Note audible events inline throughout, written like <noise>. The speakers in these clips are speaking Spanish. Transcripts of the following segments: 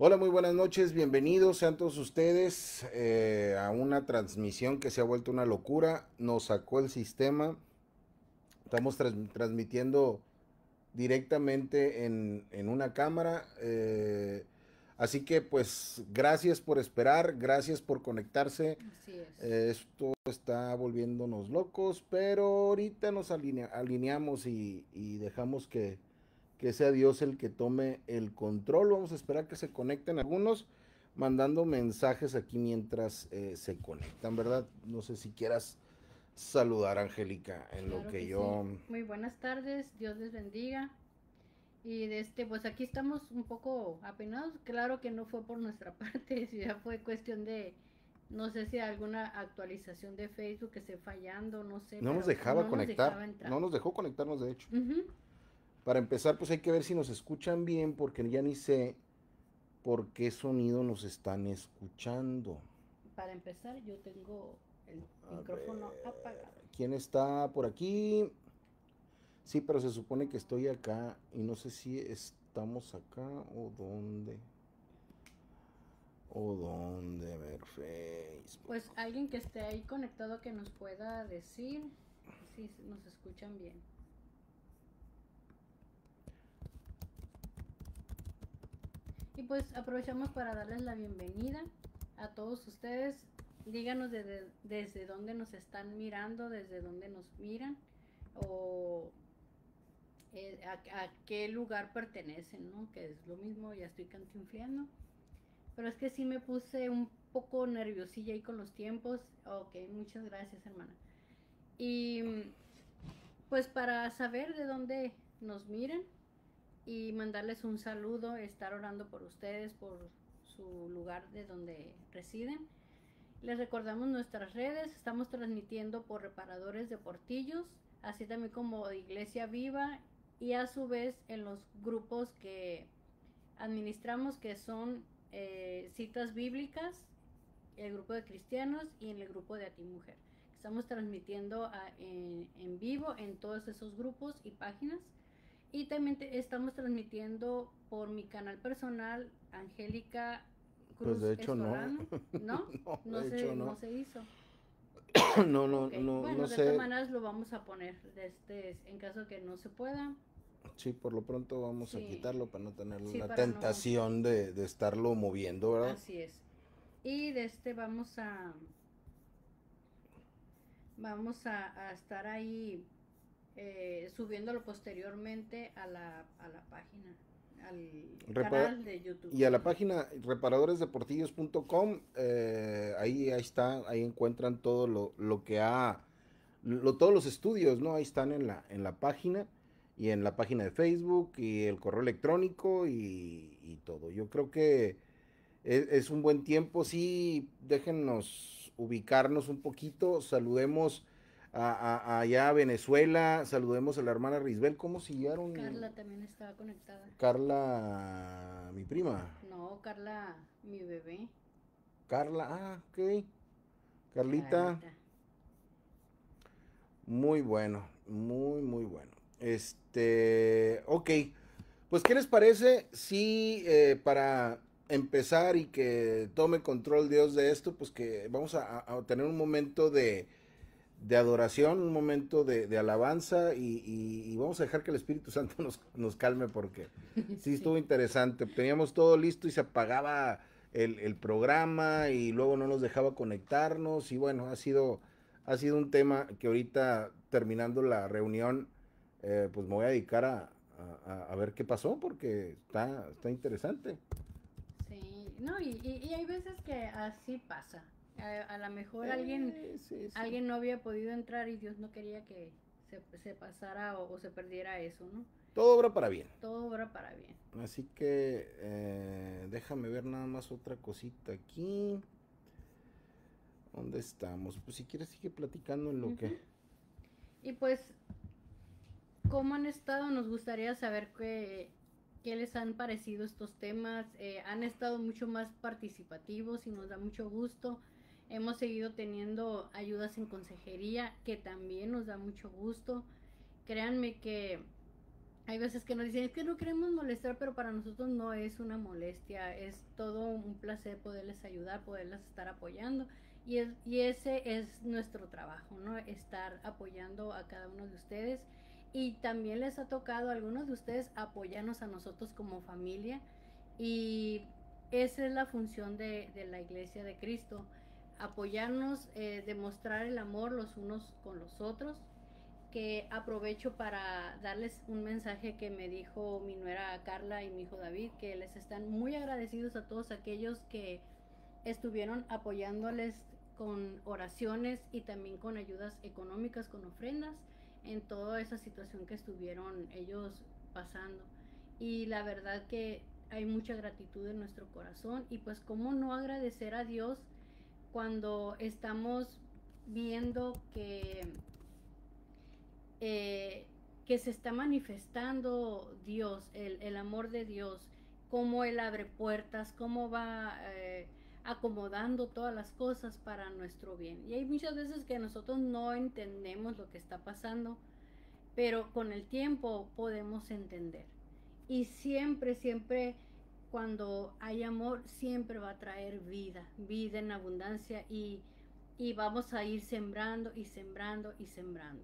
Hola, muy buenas noches, bienvenidos sean todos ustedes eh, a una transmisión que se ha vuelto una locura, nos sacó el sistema, estamos transmitiendo directamente en, una cámara, eh, así que pues gracias por esperar, gracias por conectarse, eh, esto está volviéndonos locos, pero ahorita nos alineamos y, y dejamos que que sea Dios el que tome el control. Vamos a esperar que se conecten algunos mandando mensajes aquí mientras eh, se conectan, ¿verdad? No sé si quieras saludar, Angélica, en lo que, yo... Muy buenas tardes, Dios les bendiga. Y de este, pues aquí estamos un poco apenados. Claro que no fue por nuestra <laughs> parte, si ya fue cuestión de, no sé si alguna actualización de Facebook que esté fallando, no sé. No nos dejaba conectar. no nos dejó conectarnos, de hecho. Para empezar, pues hay que ver si nos escuchan bien, porque ya ni sé por qué sonido nos están escuchando. Para empezar, yo tengo el micrófono apagado. ¿Quién está por aquí? Sí, pero se supone que estoy acá y no sé si estamos acá o dónde. ¿O dónde? A ver, Facebook. Pues alguien que esté ahí conectado que nos pueda decir si nos escuchan bien. Y pues aprovechamos para darles la bienvenida a todos ustedes. Díganos desde, dónde nos están mirando, desde dónde nos miran o eh, a, qué lugar pertenecen, ¿no? Que es lo mismo, ya estoy cantinfriando. Pero es que sí me puse un poco nerviosilla ahí con los tiempos. Ok, muchas gracias, hermana. Y pues para saber de dónde nos miran, y mandarles un saludo, estar orando por ustedes, por su lugar de donde residen. Les recordamos nuestras redes, estamos transmitiendo por reparadores de portillos, así también como Iglesia Viva y a su vez en los grupos que administramos que son eh, citas bíblicas, el grupo de cristianos y en el grupo de Mujer Estamos transmitiendo ah, en vivo en todos esos grupos y páginas. Y también estamos transmitiendo por mi canal personal, Angélica pues Cruz. Pues de hecho <laughs> no. ¿No? no, de se, no. se hizo. <coughs> no, no, no, bueno, no de todas maneras lo vamos a poner este, en caso que no se pueda. Sí, por lo pronto vamos a quitarlo para no tener la tentación de, estarlo moviendo, ¿verdad? Así es. Y de este vamos a... Vamos a estar ahí eh, subiéndolo posteriormente a la, página. Al canal de YouTube. Y a la página reparadoresdeportillos.com, eh, ahí, ahí está, ahí encuentran todo lo, que ha, lo, todos los estudios, ¿no? Ahí están en la, en la página y en la página de Facebook y el correo electrónico y, todo. Yo creo que es, es, un buen tiempo, sí, déjennos ubicarnos un poquito, saludemos allá Venezuela. Saludemos a la hermana Risbel. ¿Cómo siguieron? Carla también estaba conectada. Carla, mi prima. No, Carla, mi bebé. Carla, ah, ok. Carlita. Muy bueno, muy, muy bueno. Este, ok. Pues, ¿qué les parece si eh, para empezar y que tome control Dios de esto, pues que vamos a tener un momento de, de adoración, un momento de, alabanza y, vamos a dejar que el Espíritu Santo <laughs> nos, nos calme porque <laughs> sí estuvo interesante. Teníamos todo listo y se apagaba el, programa y luego no nos dejaba conectarnos y bueno, ha sido, ha sido un tema que ahorita terminando la reunión eh, pues me voy a dedicar a, ver qué pasó porque está, está interesante. Sí, no, y hay veces que así pasa a, lo mejor alguien, alguien no había podido entrar y Dios no quería que se, pasara o, se perdiera eso, ¿no? Todo obra para bien. Todo obra para bien. Así que eh, déjame ver nada más otra cosita aquí. ¿Dónde estamos? Pues si quieres sigue platicando en lo que... Y pues, ¿cómo han estado? Nos gustaría saber qué, les han parecido estos temas. Eh, han estado mucho más participativos y nos da mucho gusto. Hemos seguido teniendo ayudas en consejería, que también nos da mucho gusto. Créanme que hay veces que nos dicen, que no queremos molestar, pero para nosotros no es una molestia, es todo un placer poderles ayudar, poderles estar apoyando. Y, ese es nuestro trabajo, ¿no? Estar apoyando a cada uno de ustedes. Y también les ha tocado a algunos de ustedes apoyarnos a nosotros como familia. Y esa es la función de, de la Iglesia de Cristo, apoyarnos, eh, demostrar el amor los unos con los otros, que aprovecho para darles un mensaje que me dijo mi nuera Carla y mi hijo David, que les están muy agradecidos a todos aquellos que estuvieron apoyándoles con oraciones y también con ayudas económicas, con ofrendas, en toda esa situación que estuvieron ellos pasando. Y la verdad que hay mucha gratitud en nuestro corazón y pues cómo no agradecer a Dios cuando estamos viendo que, eh, que se está manifestando Dios, el, amor de Dios, cómo Él abre puertas, cómo va eh, acomodando todas las cosas para nuestro bien. Y hay muchas veces que nosotros no entendemos lo que está pasando, pero con el tiempo podemos entender. Y siempre, siempre cuando hay amor siempre va a traer vida, vida en abundancia y, y vamos a ir sembrando y sembrando y sembrando.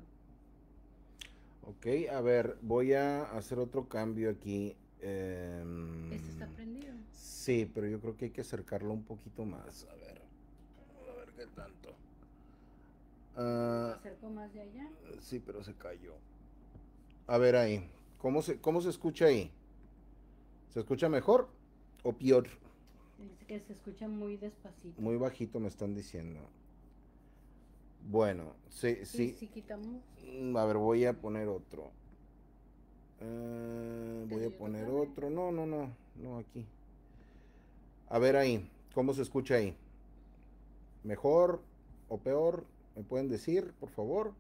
Ok, a ver, voy a hacer otro cambio aquí. Em, ¿Este está prendido? Sí, pero yo creo que hay que acercarlo un poquito más. A ver, a ver qué tanto. Uh, acerco más de allá? Sí, pero se cayó. A ver ahí, ¿cómo se, cómo se escucha ahí? ¿Se escucha mejor o peor? Dice que se escucha muy despacito. Muy bajito me están diciendo. Bueno, sí, sí. Si quitamos? Mm, a ver, voy a poner otro. Eh, voy a poner otro. No, no, no, no, aquí. A ver ahí, ¿cómo se escucha ahí? ¿Mejor o peor? ¿Me pueden decir, por favor?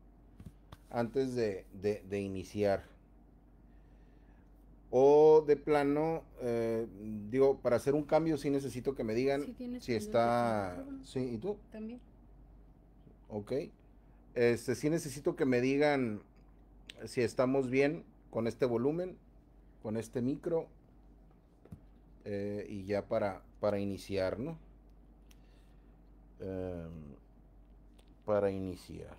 Antes de iniciar de plano, eh, digo, para hacer un cambio sí necesito que me digan si está... Sí, ¿y tú? También. Ok. Este, sí necesito que me digan si estamos bien con este volumen, con este micro, eh, y ya para, para iniciar, ¿no? Em, para iniciar.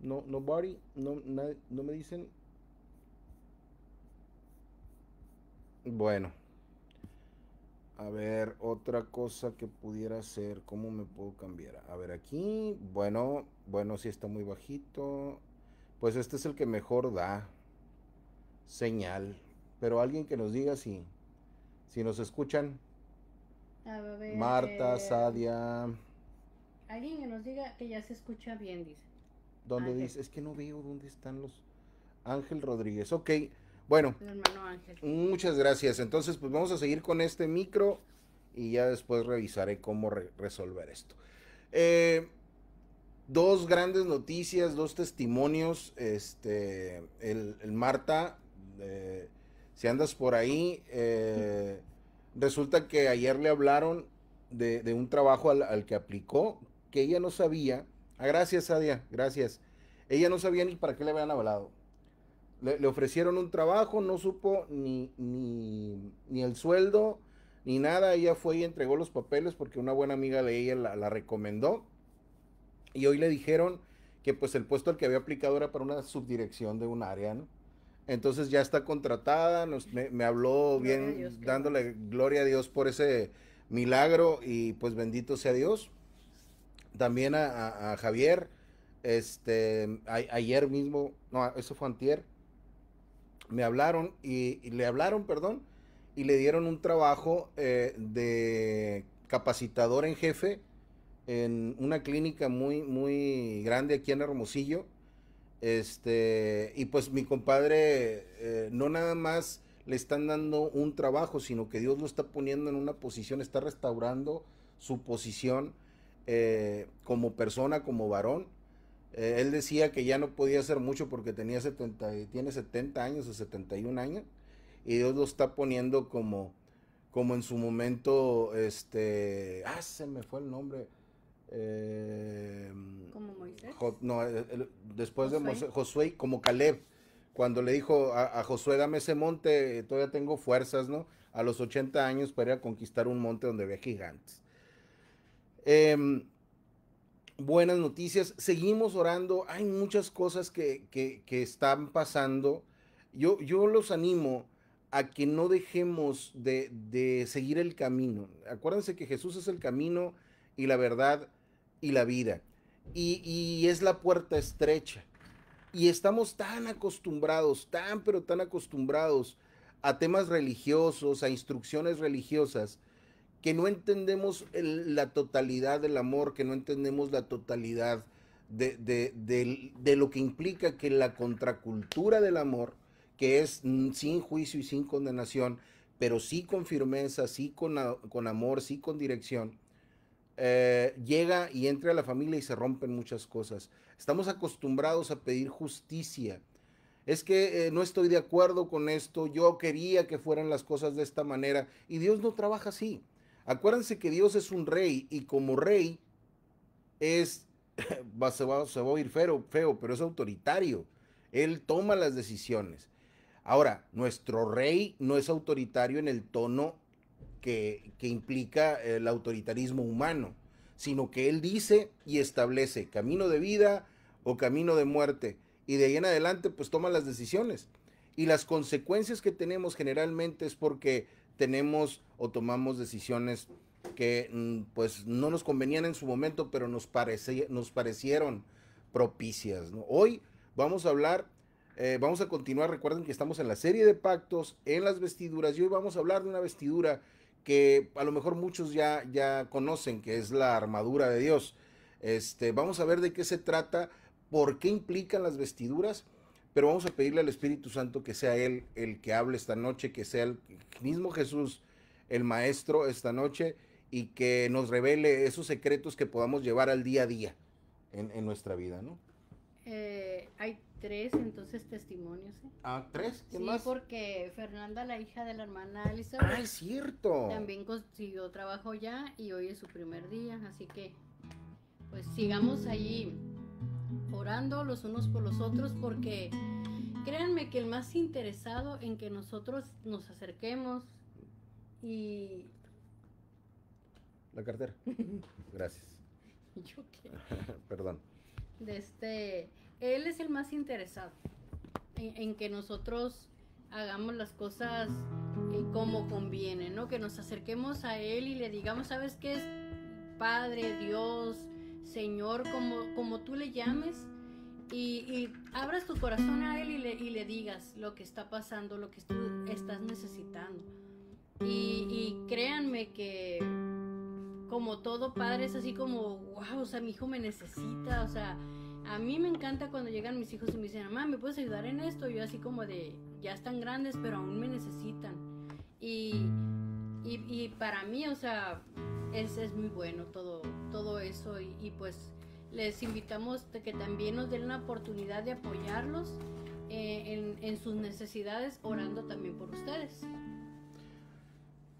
No, nobody, no, nadie, no me dicen Bueno. A ver, otra cosa que pudiera hacer. ¿Cómo me puedo cambiar? A ver, aquí. Bueno, bueno, si sí está muy bajito. Pues este es el que mejor da señal. Pero alguien que nos diga si, si nos escuchan. Marta, Sadia. Alguien que nos diga que ya se escucha bien, dice. ¿Dónde dice? Es que no veo dónde están los. Ángel Rodríguez. Ok. Bueno, muchas gracias. Entonces, pues vamos a seguir con este micro y ya después revisaré cómo resolver esto. Eh, dos grandes noticias, dos testimonios. Este, el, Marta, eh, si andas por ahí, eh, resulta que ayer le hablaron de, un trabajo al, que aplicó que ella no sabía. Ah, gracias, Adia, gracias. Ella no sabía ni para qué le habían hablado. Le, ofrecieron un trabajo, no supo ni, ni, el sueldo, ni nada. Ella fue y entregó los papeles porque una buena amiga de ella la, recomendó. Y hoy le dijeron que pues el puesto al que había aplicado era para una subdirección de un área, ¿no? Entonces ya está contratada, me, habló bien, dándole gloria a Dios por ese milagro y pues bendito sea Dios. También a, Javier, este, ayer mismo, no, eso fue antier, me hablaron y, le hablaron, perdón, y le dieron un trabajo eh, de capacitador en jefe en una clínica muy, muy grande aquí en Hermosillo. Este, y pues mi compadre, eh, no nada más le están dando un trabajo, sino que Dios lo está poniendo en una posición, está restaurando su posición eh, como persona, como varón. Eh, él decía que ya no podía hacer mucho porque tenía 70, tiene 70 años o 71 años. Y Dios lo está poniendo como, como en su momento, este, ah, se me fue el nombre. Eh, como Moisés. no, eh, después de Josué, como Caleb, cuando le dijo a, Josué, dame ese monte, todavía tengo fuerzas, ¿no? A los 80 años para ir a conquistar un monte donde había gigantes. Em, buenas noticias. Seguimos orando. Hay muchas cosas que, que, están pasando. Yo, yo, los animo a que no dejemos de, de, seguir el camino. Acuérdense que Jesús es el camino y la verdad y la vida. Y, y es la puerta estrecha. Y estamos tan acostumbrados, tan pero tan acostumbrados a temas religiosos, a instrucciones religiosas, que no entendemos la totalidad del amor, que no entendemos la totalidad de, lo que implica que la contracultura del amor, que es sin juicio y sin condenación, pero sí con firmeza, sí con, con amor, sí con dirección, eh, llega y entra a la familia y se rompen muchas cosas. Estamos acostumbrados a pedir justicia. Es que eh, no estoy de acuerdo con esto, yo quería que fueran las cosas de esta manera y Dios no trabaja así. Acuérdense que Dios es un rey y como rey es, <laughs> va, se, va, a oír feo, feo, pero es autoritario. Él toma las decisiones. Ahora, nuestro rey no es autoritario en el tono que, que implica el autoritarismo humano, sino que él dice y establece camino de vida o camino de muerte. Y de ahí en adelante, pues toma las decisiones. Y las consecuencias que tenemos generalmente es porque tenemos o tomamos decisiones que mm, pues no nos convenían en su momento, pero nos, parece, nos parecieron propicias. Hoy vamos a hablar, eh, vamos a continuar, recuerden que estamos en la serie de pactos, en las vestiduras, y hoy vamos a hablar de una vestidura que a lo mejor muchos ya, ya conocen, que es la armadura de Dios. Este, vamos a ver de qué se trata, por qué implican las vestiduras pero vamos a pedirle al Espíritu Santo que sea Él el que hable esta noche, que sea el mismo Jesús el Maestro esta noche y que nos revele esos secretos que podamos llevar al día a día en, nuestra vida, ¿no? Eh, hay tres entonces testimonios. ¿eh? Ah, tres, ¿qué sí, porque Fernanda, la hija de la hermana Elizabeth. Ah, es cierto. También consiguió trabajo ya y hoy es su primer día, así que pues sigamos allí orando los unos por los otros porque créanme que el más interesado en que nosotros nos acerquemos y... La cartera. <laughs> Gracias. ¿Yo qué? <laughs> Perdón. este, él es el más interesado en, que nosotros hagamos las cosas eh, como conviene, ¿no? Que nos acerquemos a él y le digamos, ¿sabes qué es? Padre, Dios, Señor, como, como tú le llames, y, abras tu corazón a Él y le, digas lo que está pasando, lo que tú estás necesitando. Y, créanme que como todo padre es así como, wow, o sea, mi hijo me necesita, o sea, a mí me encanta cuando llegan mis hijos y me dicen, mamá, ¿me puedes ayudar en esto? Yo así como de, ya están grandes, pero aún me necesitan. Y, y para mí, o sea, es, muy bueno todo, todo eso y, pues les invitamos que también nos den una oportunidad de apoyarlos eh, en, en, sus necesidades, orando también por ustedes.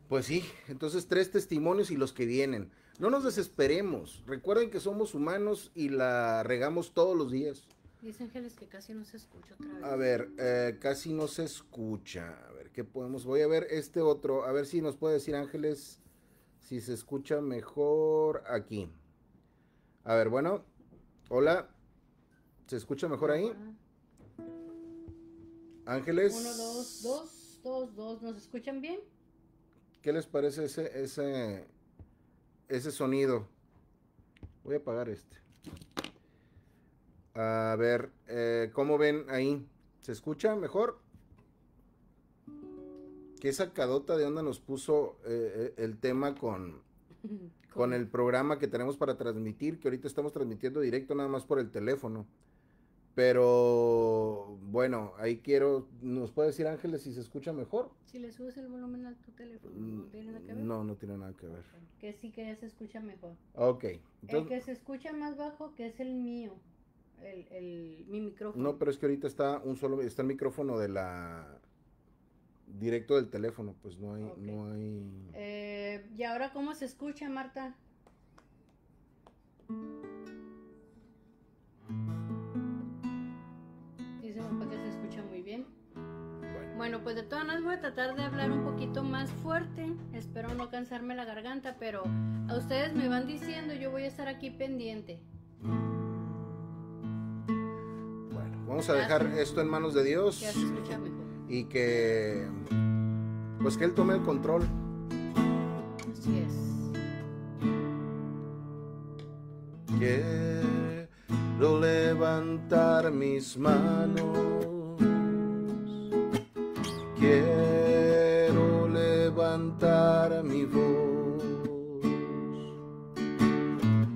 Pues sí, entonces tres testimonios y los que vienen. No nos desesperemos, recuerden que somos humanos y la regamos todos los días. Dice Ángeles que casi no se escucha otra vez. A ver, eh, casi no se escucha. A ver, ¿qué podemos? Voy a ver este otro, a ver si nos puede decir Ángeles si se escucha mejor aquí. A ver, bueno. Hola. ¿Se escucha mejor ahí? Ángeles. Uno, dos, dos, dos, dos. ¿Nos escuchan bien? ¿Qué les parece ese, ese, ese sonido? Voy a apagar este. A ver, eh, ¿cómo ven ahí? ¿Se escucha mejor? esa cadota de onda nos puso eh, eh, el tema con, <laughs> con el programa que tenemos para transmitir, que ahorita estamos transmitiendo directo nada más por el teléfono. Pero bueno, ahí quiero, ¿nos puede decir Ángeles si se escucha mejor? Si le subes el volumen a tu teléfono, ¿no mm, tiene nada que ver? No, no tiene nada que ver. Que sí que ya se escucha mejor. Ok. el que se escucha más bajo, que es el mío, el, mi micrófono. No, pero es que ahorita está un solo, está el micrófono de la, directo del teléfono, pues no hay, hay. Eh, ¿Y ahora cómo se escucha, Marta? Dice papá que se escucha muy bien. Bueno. pues de todas maneras voy a tratar de hablar un poquito más fuerte. Espero no cansarme la garganta, pero a ustedes me van diciendo, yo voy a estar aquí pendiente. Bueno, vamos a dejar esto en manos de Dios y que pues que él tome el control. Así es. Quiero levantar mis manos. Quiero levantar mi voz.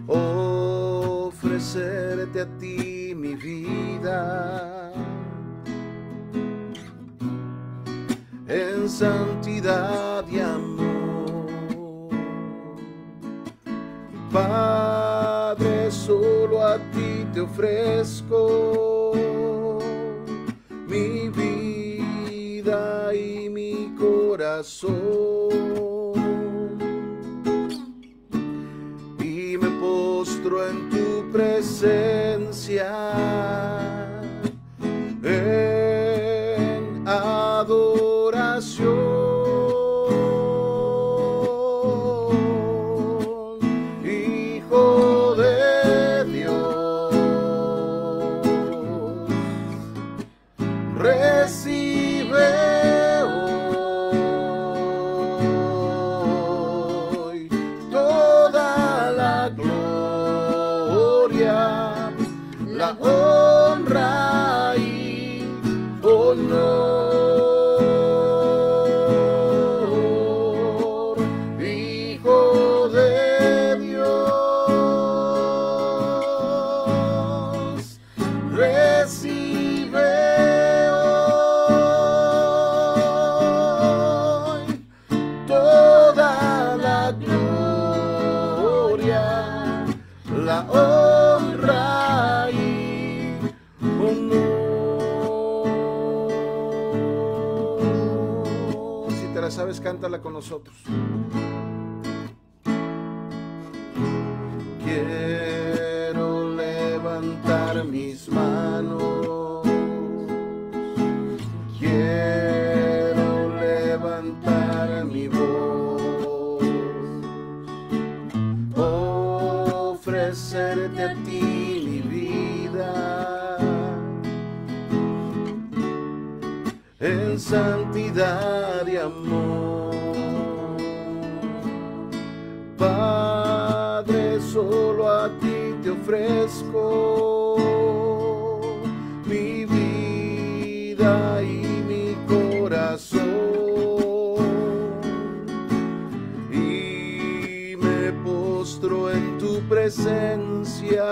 Ofrecerte a ti mi vida santidad y amor. Padre, solo a ti te ofrezco mi vida y mi corazón. Y me postro en tu presencia. nosotros. solo a ti te ofrezco mi vida y mi corazón. Y me postro en tu presencia.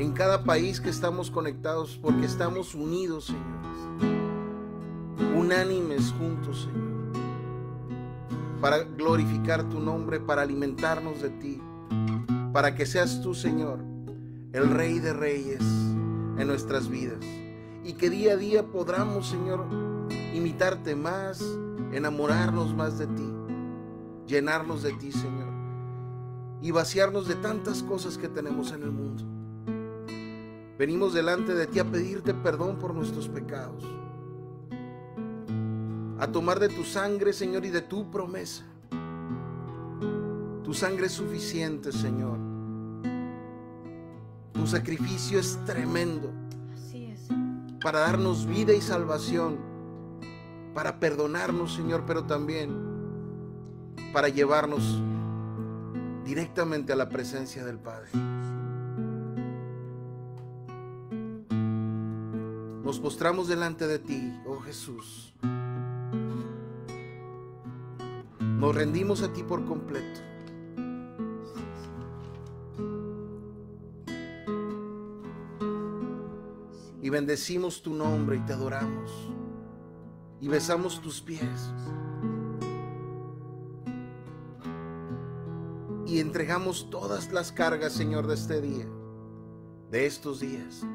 en cada país que estamos conectados, porque estamos unidos, Señor. Unánimes juntos, Señor. Para glorificar tu nombre, para alimentarnos de ti. Para que seas tú, Señor, el Rey de Reyes en nuestras vidas. Y que día a día podamos, Señor, imitarte más, enamorarnos más de ti, llenarnos de ti, Señor, y vaciarnos de tantas cosas que tenemos en el mundo. Venimos delante de ti a pedirte perdón por nuestros pecados. A tomar de tu sangre, Señor, y de tu promesa. Tu sangre es suficiente, Señor. Tu sacrificio es tremendo. Para darnos vida y salvación. Para perdonarnos, Señor, pero también para llevarnos directamente a la presencia del Padre. Nos postramos delante de ti, oh Jesús. Nos rendimos a ti por completo. Y bendecimos tu nombre y te adoramos. Y besamos tus pies. Y entregamos todas las cargas, Señor, de este día, de estos días.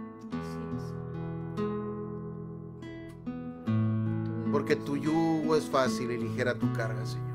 porque tu yugo es fácil y ligera tu carga, Señor.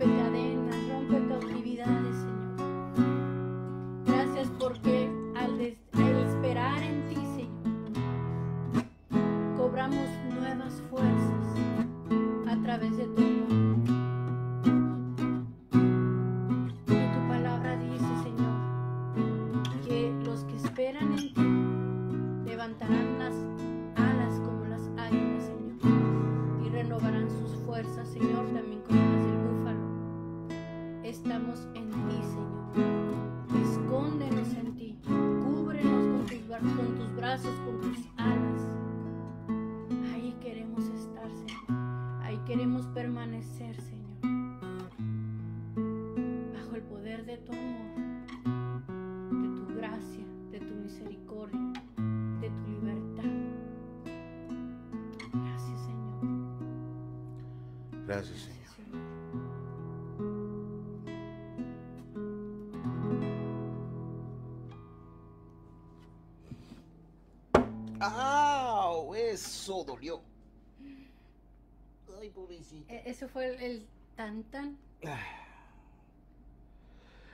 rompe dolió. Ay, pobrecito. E, eso fue el, tan tan. Ah,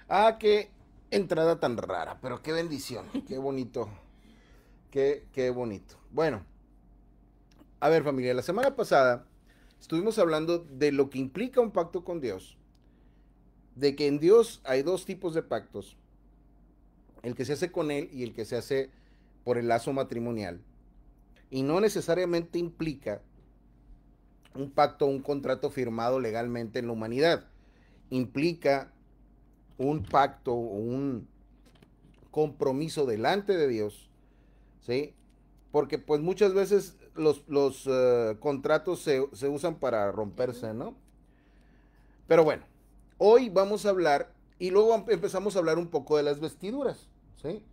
ah, qué entrada tan rara, pero qué bendición, qué <laughs> bonito. Qué, qué, bonito. Bueno, a ver familia, la semana pasada estuvimos hablando de lo que implica un pacto con Dios, de que en Dios hay dos tipos de pactos, el que se hace con Él y el que se hace por el lazo matrimonial y no necesariamente implica un pacto, un contrato firmado legalmente en la humanidad. Implica un pacto o un compromiso delante de Dios, ¿sí? Porque pues muchas veces los, eh, contratos se, usan para romperse, ¿no? Pero bueno, hoy vamos a hablar y luego empezamos a hablar un poco de las vestiduras, ¿sí?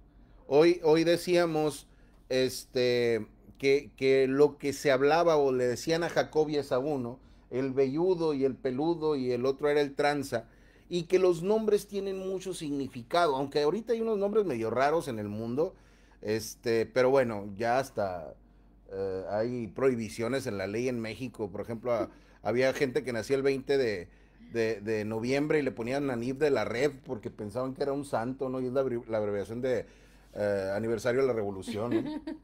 Hoy, hoy decíamos, este, que, lo que se hablaba o le decían a Jacob y a uno el velludo y el peludo y el otro era el tranza, y que los nombres tienen mucho significado, aunque ahorita hay unos nombres medio raros en el mundo, este, pero bueno, ya hasta eh, hay prohibiciones en la ley en México, por ejemplo, <laughs> había gente que nacía el 20 de, noviembre y le ponían Anif de la Red porque pensaban que era un santo, ¿no? Y es la, abreviación de eh, aniversario de la revolución. <laughs>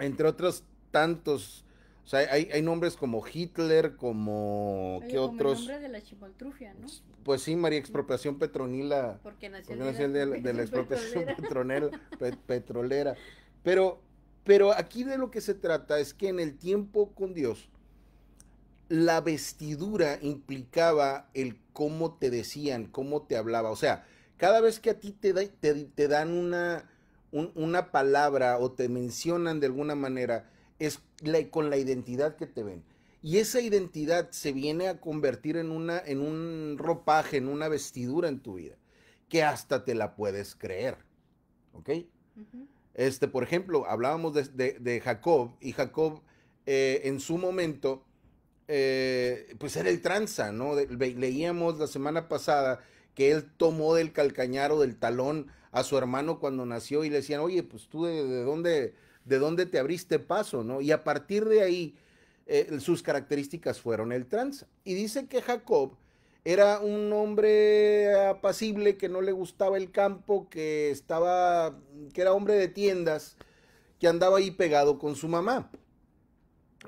entre otros tantos. O sea, hay, nombres como Hitler, como. ¿Qué otros? El nombre de la chimoltrufia, ¿no? Pues sí, María Expropiación Petronila. Porque nació, de, la, expropiación <laughs> petrolera. Pero, pero aquí de lo que se trata es que en el tiempo con Dios, la vestidura implicaba el cómo te decían, cómo te hablaba. O sea, cada vez que a ti te, te, te dan una una palabra o te mencionan de alguna manera, es la, con la identidad que te ven. Y esa identidad se viene a convertir en, una, en un ropaje, en una vestidura en tu vida, que hasta te la puedes creer. ¿Ok? este, por ejemplo, hablábamos de, Jacob y Jacob eh, en su momento, eh, pues era el tranza, ¿no? leíamos la semana pasada que él tomó del calcañar o del talón a su hermano cuando nació y le decían, oye, pues tú de, dónde, de dónde te abriste paso, ¿no? Y a partir de ahí eh, sus características fueron el trans. Y dice que Jacob era un hombre apacible, que no le gustaba el campo, que estaba, que era hombre de tiendas, que andaba ahí pegado con su mamá.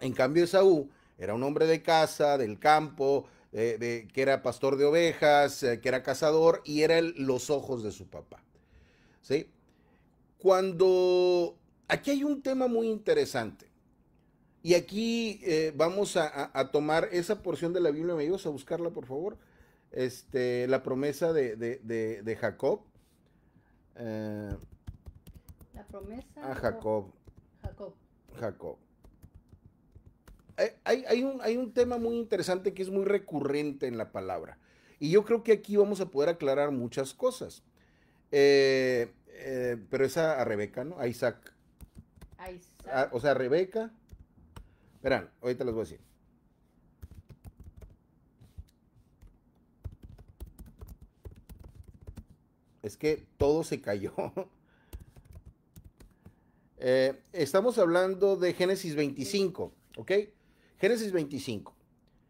En cambio, Esaú era un hombre de casa, del campo, eh, que era pastor de ovejas, eh, que era cazador y era los ojos de su papá. ¿sí? Cuando aquí hay un tema muy interesante. Y aquí eh, vamos a, tomar esa porción de la Biblia, me ayudas a buscarla, por favor. Este, la promesa de, Jacob. Eh, la promesa. A ah, Jacob. Jacob. Jacob. Eh, hay, hay, un, hay un tema muy interesante que es muy recurrente en la palabra. Y yo creo que aquí vamos a poder aclarar muchas cosas. Eh, eh, pero es a, Rebeca, ¿no? A Isaac. Isaac. Ah, o sea, Rebeca. Verán, ahorita las voy a decir. Es que todo se cayó. <laughs> Eh, estamos hablando de Génesis 25, ¿ok? Génesis 25.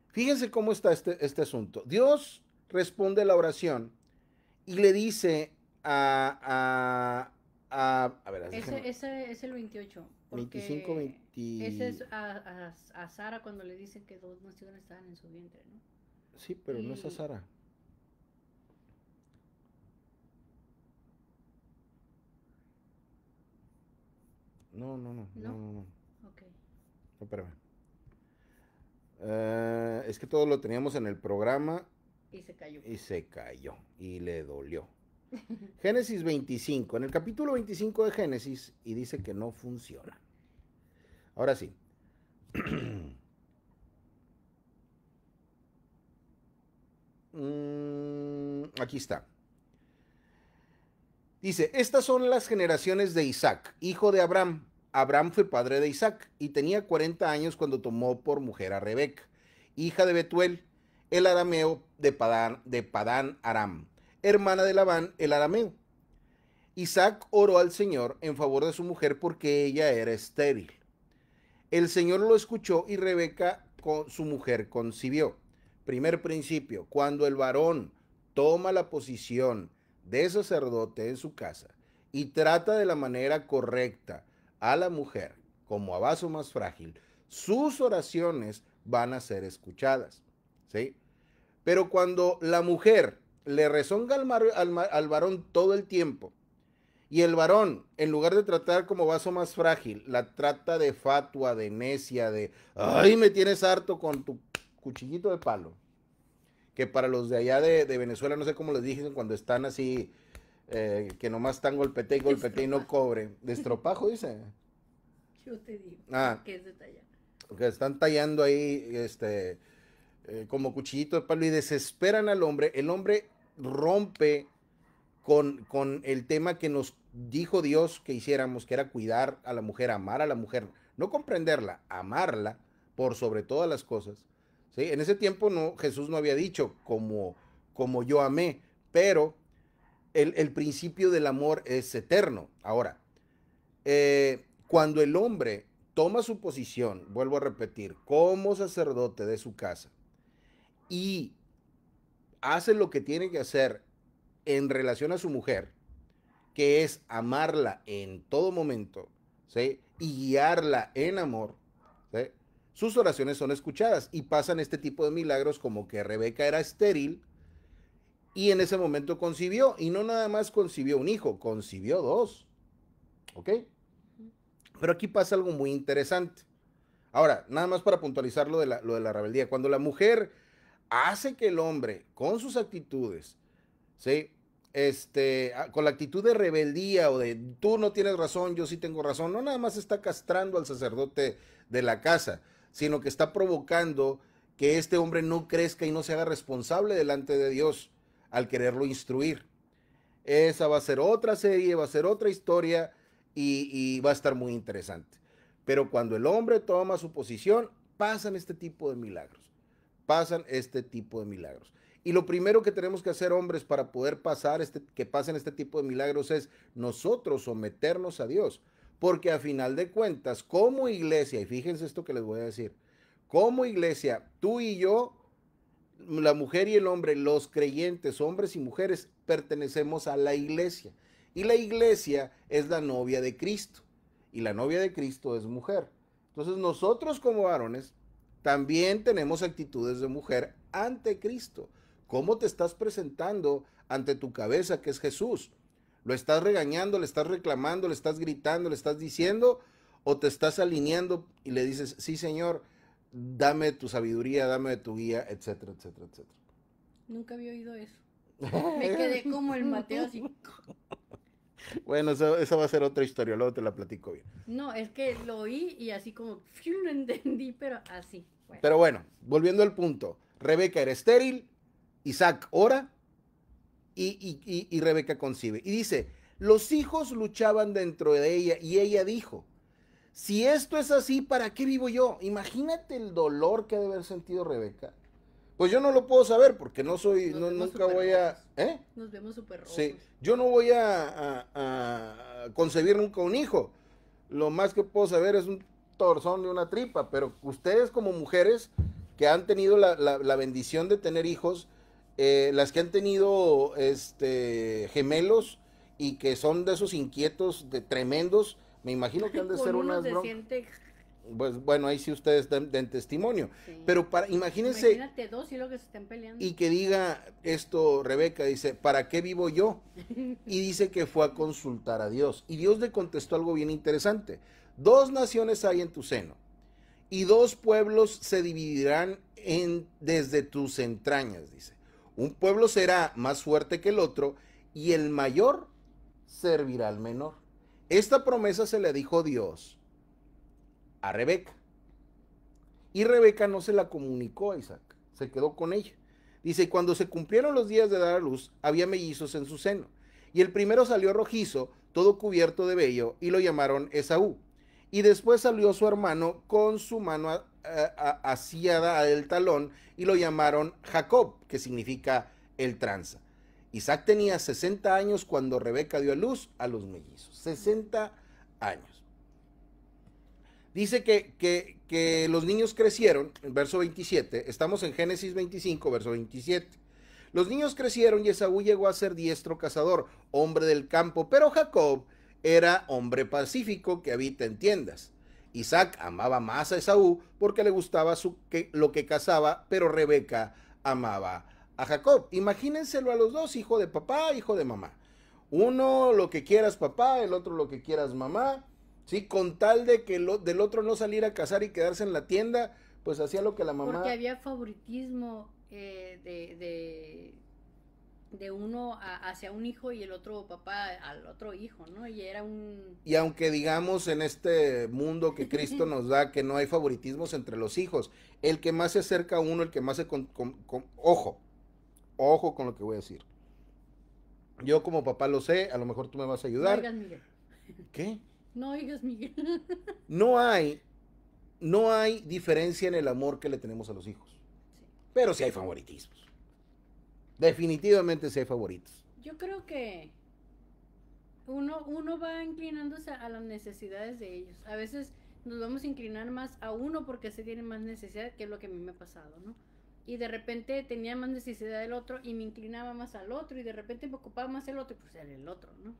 Fíjense cómo está este, este asunto. Dios responde a la oración y le dice a, a, a, a ver, ese, ese, es el 28. 25, 20... Ese es a, a, Sara cuando le dicen que dos naciones estaban en su vientre, ¿no? Sí, pero no es a Sara. No, no, no. No, no, no. Ok. Eh, es que todo lo teníamos en el programa. Y se cayó. Y se cayó. Y le dolió. <laughs> Génesis 25, en el capítulo 25 de Génesis, y dice que no funciona. Ahora sí. <clears throat> Mm, aquí está. Dice, estas son las generaciones de Isaac, hijo de Abraham. Abraham fue padre de Isaac y tenía 40 años cuando tomó por mujer a Rebeca, hija de Betuel, el arameo de de Padán Aram hermana de Labán el arameo. Isaac oró al Señor en favor de su mujer porque ella era estéril. El Señor lo escuchó y Rebeca, con su mujer, concibió. Primer principio, cuando el varón toma la posición de sacerdote en su casa y trata de la manera correcta a la mujer como a vaso más frágil, sus oraciones van a ser escuchadas. ¿sí? Pero cuando la mujer le rezonga al, al, varón todo el tiempo. Y el varón, en lugar de tratar como vaso más frágil, la trata de fatua, de necia, de, ay, me tienes harto con tu cuchillito de palo. Que para los de allá de, Venezuela, no sé cómo les dije, cuando están así, eh, que nomás están golpete y golpete y no cobre. Destropajo dice. <laughs> Yo te digo. Ah, que es de están tallando ahí, este, eh, como cuchillito de palo y desesperan al hombre. El hombre rompe con, el tema que nos dijo Dios que hiciéramos, que era cuidar a la mujer, amar a la mujer, no comprenderla, amarla por sobre todas las cosas. ¿sí? En ese tiempo no, Jesús no había dicho como, como yo amé, pero el, principio del amor es eterno. Ahora, eh, cuando el hombre toma su posición, vuelvo a repetir, como sacerdote de su casa y hace lo que tiene que hacer en relación a su mujer, que es amarla en todo momento, ¿sí? Y guiarla en amor, ¿sí? Sus oraciones son escuchadas y pasan este tipo de milagros como que Rebeca era estéril y en ese momento concibió y no nada más concibió un hijo, concibió dos. ¿Ok? Pero aquí pasa algo muy interesante. Ahora, nada más para puntualizar lo de la, lo de la rebeldía. Cuando la mujer hace que el hombre, con sus actitudes, ¿sí? Este, ah, con la actitud de rebeldía o de tú no tienes razón, yo sí tengo razón, no nada más está castrando al sacerdote de la casa, sino que está provocando que este hombre no crezca y no se haga responsable delante de Dios al quererlo instruir. Esa va a ser otra serie, va a ser otra historia y va a estar muy interesante. Pero cuando el hombre toma su posición, pasan este tipo de milagros pasan este tipo de milagros. Y lo primero que tenemos que hacer, hombres, para poder pasar este, que pasen este tipo de milagros es nosotros someternos a Dios. Porque a final de cuentas, como iglesia, y fíjense esto que les voy a decir, como iglesia, tú y yo, la mujer y el hombre, los creyentes, hombres y mujeres, pertenecemos a la iglesia. Y la iglesia es la novia de Cristo. Y la novia de Cristo es mujer. Entonces nosotros como varones también tenemos actitudes de mujer ante Cristo. ¿Cómo te estás presentando ante tu cabeza que es Jesús? ¿Lo estás regañando, le estás reclamando, le estás gritando, le estás diciendo? ¿O te estás alineando y le dices, sí Señor, dame tu sabiduría, dame tu guía, etcétera, etcétera, etcétera? Nunca había oído eso. <laughs> Me quedé como el Mateo así. Bueno, esa va a ser otra historia, luego te la platico bien. No, es que lo oí y así como, no entendí, pero así. Pero bueno, volviendo al punto, Rebeca era estéril, Isaac ora y, y Rebeca concibe. Y dice, los hijos luchaban dentro de ella y ella dijo, si esto es así, ¿para qué vivo yo? Imagínate el dolor que ha de haber sentido Rebeca pues yo no lo puedo saber porque no soy, no, nunca voy a... ¿eh? Nos vemos súper rojos. Sí, yo no voy a, concebir nunca un hijo. Lo más que puedo saber es un torzón de una tripa, pero ustedes como mujeres que han tenido la, bendición de tener hijos, eh, las que han tenido este, gemelos y que son de esos inquietos de tremendos, me imagino que han de ser unas pues bueno, ahí sí ustedes den, testimonio. Pero para, imagínense. dos y que se peleando. Y que diga esto, Rebeca, dice, ¿para qué vivo yo? <laughs> Y dice que fue a consultar a Dios. Y Dios le contestó algo bien interesante. Dos naciones hay en tu seno, y dos pueblos se dividirán en, desde tus entrañas, dice. Un pueblo será más fuerte que el otro, y el mayor servirá al menor. Esta promesa se le dijo Dios a Rebeca. Y Rebeca no se la comunicó a Isaac, se quedó con ella. Dice, cuando se cumplieron los días de dar a luz, había mellizos en su seno. Y el primero salió rojizo, todo cubierto de vello, y lo llamaron Esaú. Y después salió su hermano con su mano eh, asiada del talón, y lo llamaron Jacob, que significa el tranza. Isaac tenía 60 años cuando Rebeca dio a luz a los mellizos. 60 años. Dice que, los niños crecieron, en verso 27, estamos en Génesis 25, verso 27. Los niños crecieron y Esaú llegó a ser diestro cazador, hombre del campo, pero Jacob era hombre pacífico que habita en tiendas. Isaac amaba más a Esaú porque le gustaba su, lo que cazaba, pero Rebeca amaba a Jacob. Imagínenselo a los dos, hijo de papá, hijo de mamá. Uno lo que quieras papá, el otro lo que quieras mamá ¿sí? Con tal de que lo, del otro no salir a cazar y quedarse en la tienda, pues hacía lo que la mamá. Porque había favoritismo eh, de, de uno hacia un hijo y el otro papá al otro hijo, ¿no? Y era un... Y aunque digamos en este mundo que Cristo nos da que no hay favoritismos entre los hijos, el que más se acerca a uno, el que más se... Con, ojo, ojo con lo que voy a decir. Yo como papá lo sé, a lo mejor tú me vas a ayudar. ¿Qué? No Miguel. no hay, no hay diferencia en el amor que le tenemos a los hijos. Pero sí hay favoritismos. Definitivamente sí hay favoritos. Yo creo que uno, uno va inclinándose a las necesidades de ellos. A veces nos vamos a inclinar más a uno porque se tiene más necesidad, que es lo que a mí me ha pasado, ¿no? Y de repente tenía más necesidad del otro y me inclinaba más al otro y de repente me ocupaba más el otro, pues era el otro, ¿no?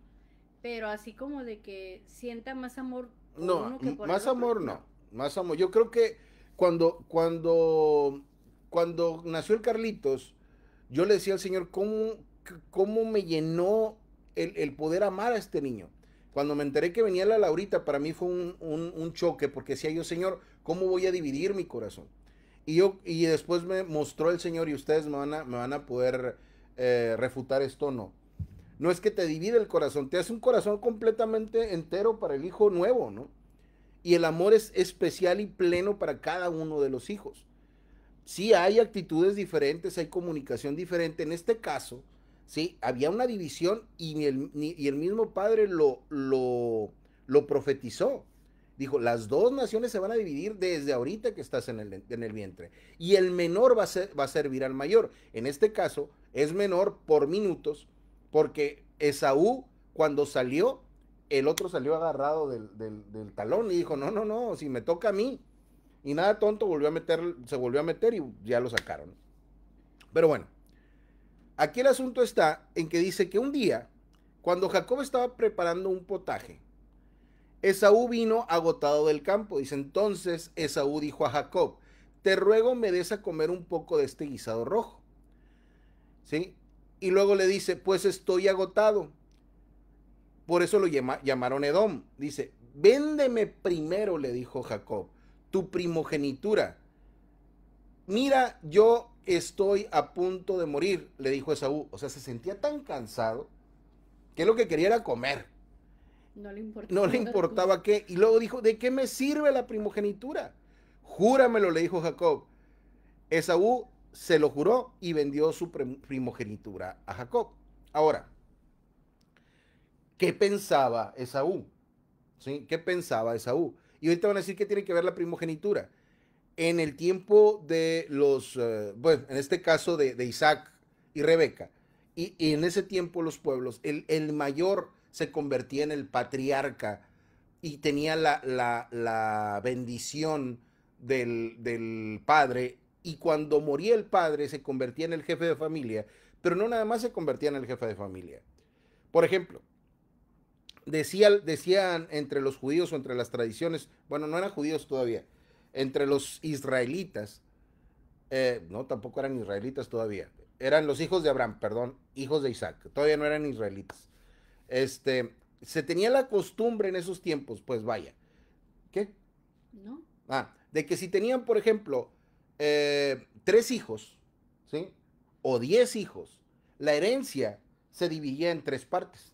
pero así como de que sienta más amor. no, uno que por más amor no, más amor. Yo creo que cuando, cuando, cuando nació el Carlitos, yo le decía al Señor, ¿cómo, cómo me llenó el, poder amar a este niño? Cuando me enteré que venía la Laurita, para mí fue un, un, choque, porque decía yo, Señor, ¿cómo voy a dividir mi corazón? Y, yo, y después me mostró el Señor, y ustedes me van a, me van a poder eh, refutar esto, no no es que te divide el corazón, te hace un corazón completamente entero para el hijo nuevo, ¿no? Y el amor es especial y pleno para cada uno de los hijos. Sí hay actitudes diferentes, hay comunicación diferente. En este caso, sí, había una división y, el, y el, mismo padre lo, lo, lo profetizó. Dijo, las dos naciones se van a dividir desde ahorita que estás en el, en el vientre. Y el menor va a, va a servir al mayor. En este caso, es menor por minutos porque Esaú, cuando salió, el otro salió agarrado del, talón y dijo, no, no, no, si me toca a mí. Y nada tonto, volvió a meter, se volvió a meter y ya lo sacaron. Pero bueno, aquí el asunto está en que dice que un día, cuando Jacob estaba preparando un potaje, Esaú vino agotado del campo. Dice entonces Esaú dijo a Jacob, te ruego me des a comer un poco de este guisado rojo. ¿Sí? Y luego le dice, pues estoy agotado. Por eso lo llamaron Edom. Dice, véndeme primero, le dijo Jacob, tu primogenitura. Mira, yo estoy a punto de morir, le dijo Esaú. O sea, se sentía tan cansado que lo que quería era comer. No le importaba. No le importaba qué. Y luego dijo, ¿de qué me sirve la primogenitura? Júramelo, le dijo Jacob. Esaú se lo juró y vendió su primogenitura a Jacob. Ahora, ¿qué pensaba Esaú? ¿Qué pensaba Esaú? Y ahorita van a decir que tiene que ver la primogenitura. En el tiempo de los, eh, bueno, en este caso de, Isaac y Rebeca, y, en ese tiempo los pueblos, el, mayor se convertía en el patriarca y tenía la, bendición del, del padre y cuando moría el padre se convertía en el jefe de familia, pero no nada más se convertía en el jefe de familia. Por ejemplo, decían entre los judíos o entre las tradiciones, bueno, no eran judíos todavía, entre los israelitas, eh, no, tampoco eran israelitas todavía, eran los hijos de Abraham, perdón, hijos de Isaac, todavía no eran israelitas. Este, se tenía la costumbre en esos tiempos, pues vaya, ¿qué? No. Ah, de que si tenían, por ejemplo, eh, tres hijos, ¿sí? O diez hijos, la herencia se dividía en tres partes.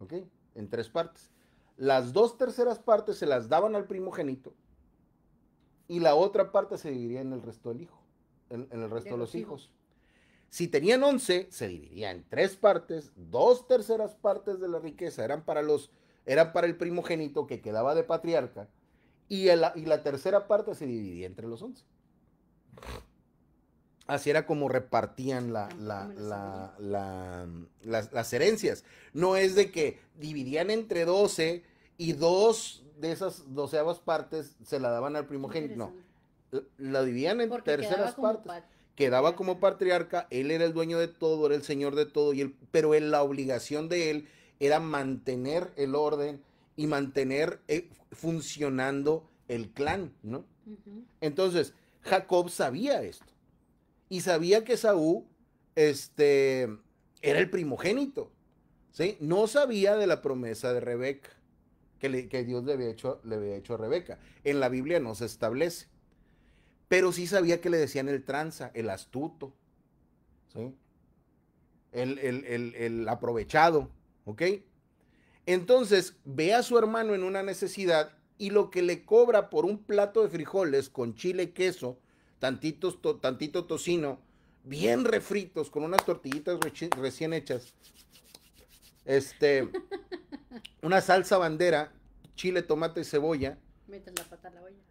¿Ok? En tres partes. Las dos terceras partes se las daban al primogénito y la otra parte se dividía en el resto del hijo, en, el resto de, los hijos. Si tenían once, se dividía en tres partes, dos terceras partes de la riqueza eran para los, eran para el primogénito que quedaba de patriarca y, y la tercera parte se dividía entre los once. Así era como repartían la, ah, las, herencias. No es de que dividían entre doce y dos de esas doceavas partes se la daban al primogénito. No, la dividían en terceras partes. Quedaba como patriarca, él era el dueño de todo, era el señor de todo, y pero la obligación de él era mantener el orden, y mantener eh, funcionando el clan, ¿no? Entonces, Jacob sabía esto y sabía que Saúl este, era el primogénito, ¿sí? No sabía de la promesa de Rebeca, que, Dios le había, hecho, le había hecho a Rebeca. En la Biblia no se establece, pero sí sabía que le decían el tranza, el astuto, ¿sí? El, el aprovechado, ¿ok? Entonces ve a su hermano en una necesidad y lo que le cobra por un plato de frijoles con chile y queso, tantitos tantito tocino, bien refritos, con unas tortillitas recién hechas, este, <laughs> una salsa bandera, chile, tomate y cebolla.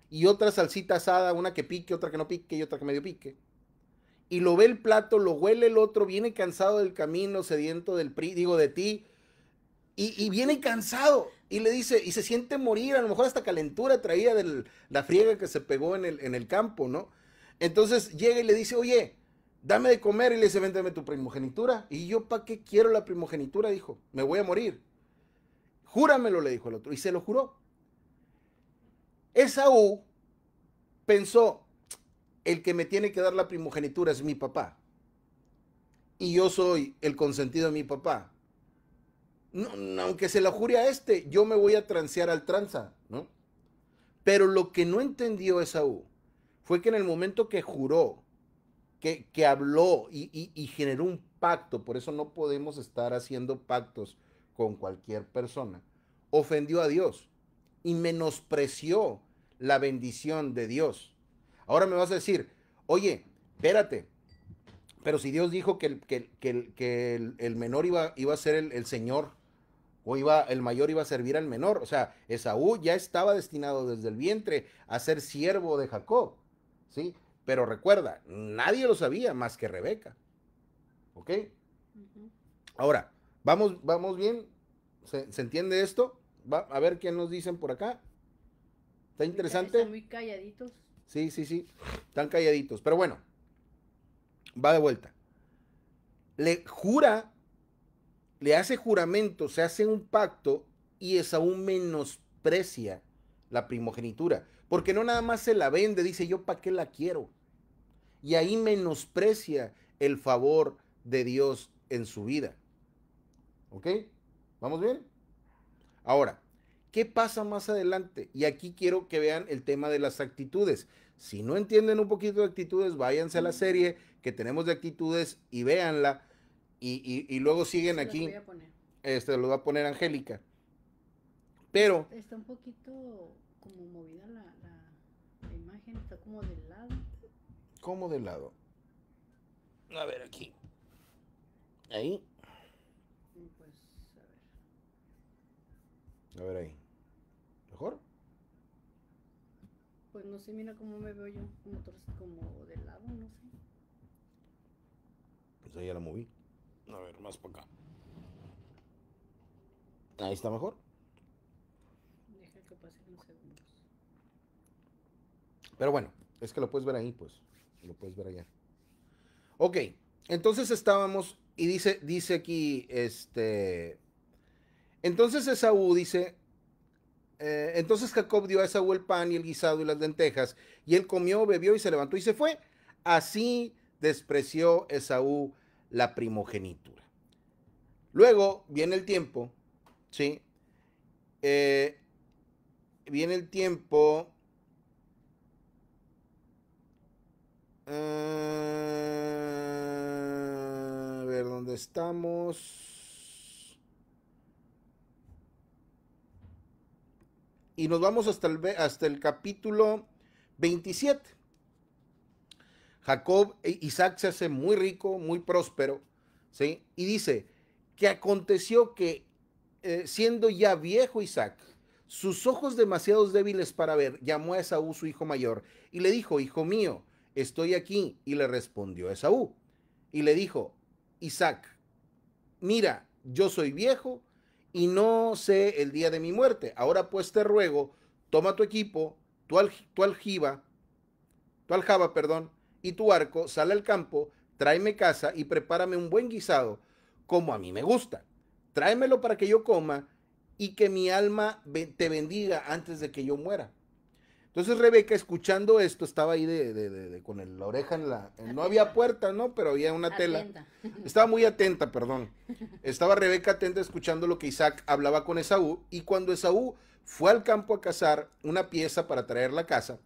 Y otra salsita asada, una que pique, otra que no pique y otra que medio pique. Y lo ve el plato, lo huele el otro, viene cansado del camino, sediento del PRI, digo de ti, y, viene cansado y le dice, y se siente morir, a lo mejor hasta calentura traía de la friega que se pegó en el, campo, ¿no? Entonces llega y le dice, oye, dame de comer, y le dice, véndeme tu primogenitura. Y yo, ¿para qué quiero la primogenitura? Dijo, me voy a morir. Júramelo, le dijo el otro, y se lo juró. Esaú pensó, el que me tiene que dar la primogenitura es mi papá. Y yo soy el consentido de mi papá no, aunque se la jure a este, yo me voy a transear al tranza, ¿no? Pero lo que no entendió Esaú fue que en el momento que juró, que, habló y, generó un pacto, por eso no podemos estar haciendo pactos con cualquier persona, ofendió a Dios y menospreció la bendición de Dios. Ahora me vas a decir, oye, espérate, pero si Dios dijo que el, que, el, menor iba, iba, a ser el, el, Señor, o iba, el mayor iba a servir al menor. O sea, Esaú ya estaba destinado desde el vientre a ser siervo de Jacob, ¿sí? Pero recuerda, nadie lo sabía más que Rebeca, ¿ok? Ahora, ¿vamos, vamos bien? ¿Se, entiende esto? Va, a ver qué nos dicen por acá. ¿Está interesante? Están muy calladitos. Sí, sí, sí. Están calladitos. Pero bueno, va de vuelta. Le jura le hace juramento, se hace un pacto y es aún menosprecia la primogenitura, porque no nada más se la vende, dice yo para qué la quiero. Y ahí menosprecia el favor de Dios en su vida. ¿Ok? ¿Vamos bien? Ahora, ¿qué pasa más adelante? Y aquí quiero que vean el tema de las actitudes. Si no entienden un poquito de actitudes, váyanse a la serie que tenemos de actitudes y véanla y, y, luego este siguen aquí. voy a poner. Este, lo va a poner Angélica. Pero. Está un poquito como movida la, imagen, está como del lado. ¿Cómo de lado? A ver, aquí. Ahí. Mm, pues, a ver. A ver ahí. ¿Mejor? Pues no sé, mira cómo me veo yo, como, como de lado, no sé. Pues ahí ya la moví. A ver, más para acá. Ahí está mejor. Deja que unos segundos. Pero bueno, es que lo puedes ver ahí, pues. Lo puedes ver allá. Ok, entonces estábamos. Y dice, dice aquí, este. Entonces Esaú dice. Eh, entonces Jacob dio a Esaú el pan y el guisado y las lentejas. Y él comió, bebió y se levantó y se fue. Así despreció Esaú la primogenitura. Luego viene el tiempo, ¿sí? Eh, viene el tiempo... Eh, a ver dónde estamos. Y nos vamos hasta el, hasta el capítulo 27. Jacob, e Isaac se hace muy rico, muy próspero, ¿sí? Y dice que aconteció que eh, siendo ya viejo Isaac, sus ojos demasiados débiles para ver, llamó a Esaú su hijo mayor y le dijo, hijo mío, estoy aquí. Y le respondió Esaú y le dijo, Isaac, mira, yo soy viejo y no sé el día de mi muerte. Ahora pues te ruego, toma tu equipo, tu, tu aljiba, tu aljaba, perdón, y tu arco, sale al campo, tráeme casa y prepárame un buen guisado, como a mí me gusta. Tráemelo para que yo coma y que mi alma te bendiga antes de que yo muera. Entonces Rebeca, escuchando esto, estaba ahí de, con la oreja en la... no había puerta, ¿no? Pero había una tela. <laughs> Estaba muy atenta, perdón. Estaba Rebeca atenta escuchando lo que Isaac hablaba con Esaú. Y cuando Esaú fue al campo a cazar una pieza para traer la casa,